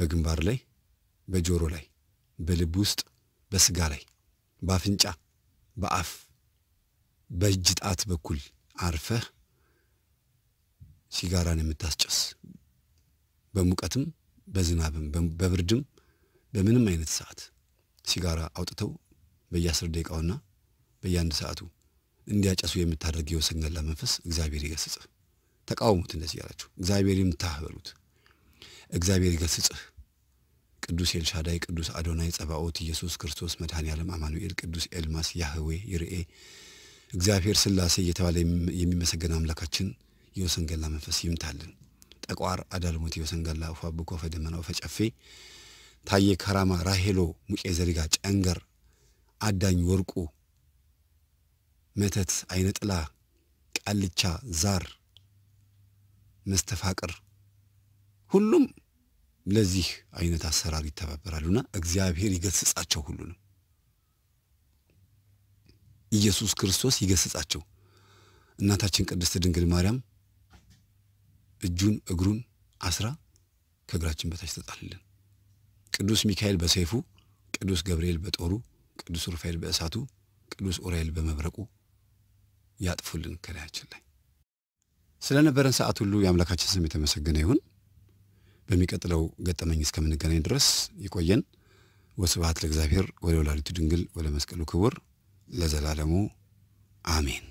Speaker 1: በግንባር ላይ በጆሮ ላይ፣ በልብ ውስጥ፣ በስጋ ላይ፣ በአፍንጫ፣ በአፍ፣ በእጅ ጣት በኩል አርፈህ ሲጋራን የምታስጨስ በሙቀትም በዝናብም በብርድም በምንም አይነት ሰዓት ሲጋራ አውጥተው በየአስር ደቂቃውና በየአንድ ሰዓቱ እንዲያጨሱ የምታደርግ የወሰንገላ መንፈስ እግዚአብሔር ይገስጽህ። ተቃውሙት እንደዚህ ያላችሁ እግዚአብሔር ይምታህ በሉት። እግዚአብሔር ይገስጽህ። ቅዱስ ኤልሻዳይ፣ ቅዱስ አዶናይ ጸባኦት፣ ኢየሱስ ክርስቶስ መድኃኔ ዓለም፣ አማኑኤል፣ ቅዱስ ኤልማስ፣ ያህዌ ይርኤ፣ እግዚአብሔር ስላሴ እየተባለ የሚመሰገን አምላካችን የወሰንገላ መንፈስ ይምታልን። ጠቋር አዳልሞት የወሰንገላ ውፋ ብኮፈ ደመና ታዬ ከራማ ራሄሎ ሙቄ ዘሪጋ ጨንገር አዳኝ ወርቁ መተት አይነጥላ ቃልቻ ዛር መስተፋቅር ሁሉም ለዚህ አይነት አሰራር ይተባበራሉና እግዚአብሔር ይገስጻቸው ሁሉንም። ኢየሱስ ክርስቶስ ይገስጻቸው። እናታችን ቅድስት ድንግል ማርያም እጁን እግሩን አስራ ከእግራችን በታች ተጣልልን። ቅዱስ ሚካኤል በሰይፉ፣ ቅዱስ ገብርኤል በጦሩ፣ ቅዱስ ሩፋኤል በእሳቱ፣ ቅዱስ ኡራኤል በመብረቁ ያጥፉልን ከላያችን ላይ። ስለነበረን ሰዓት ሁሉ የአምላካችን ስም የተመሰገነ ይሁን። በሚቀጥለው ገጠመኝ እስከምንገናኝ ድረስ ይቆየን። ወስብሐት ለእግዚአብሔር ወለወላዲቱ ድንግል ወለመስቀሉ ክቡር ለዘላለሙ አሜን።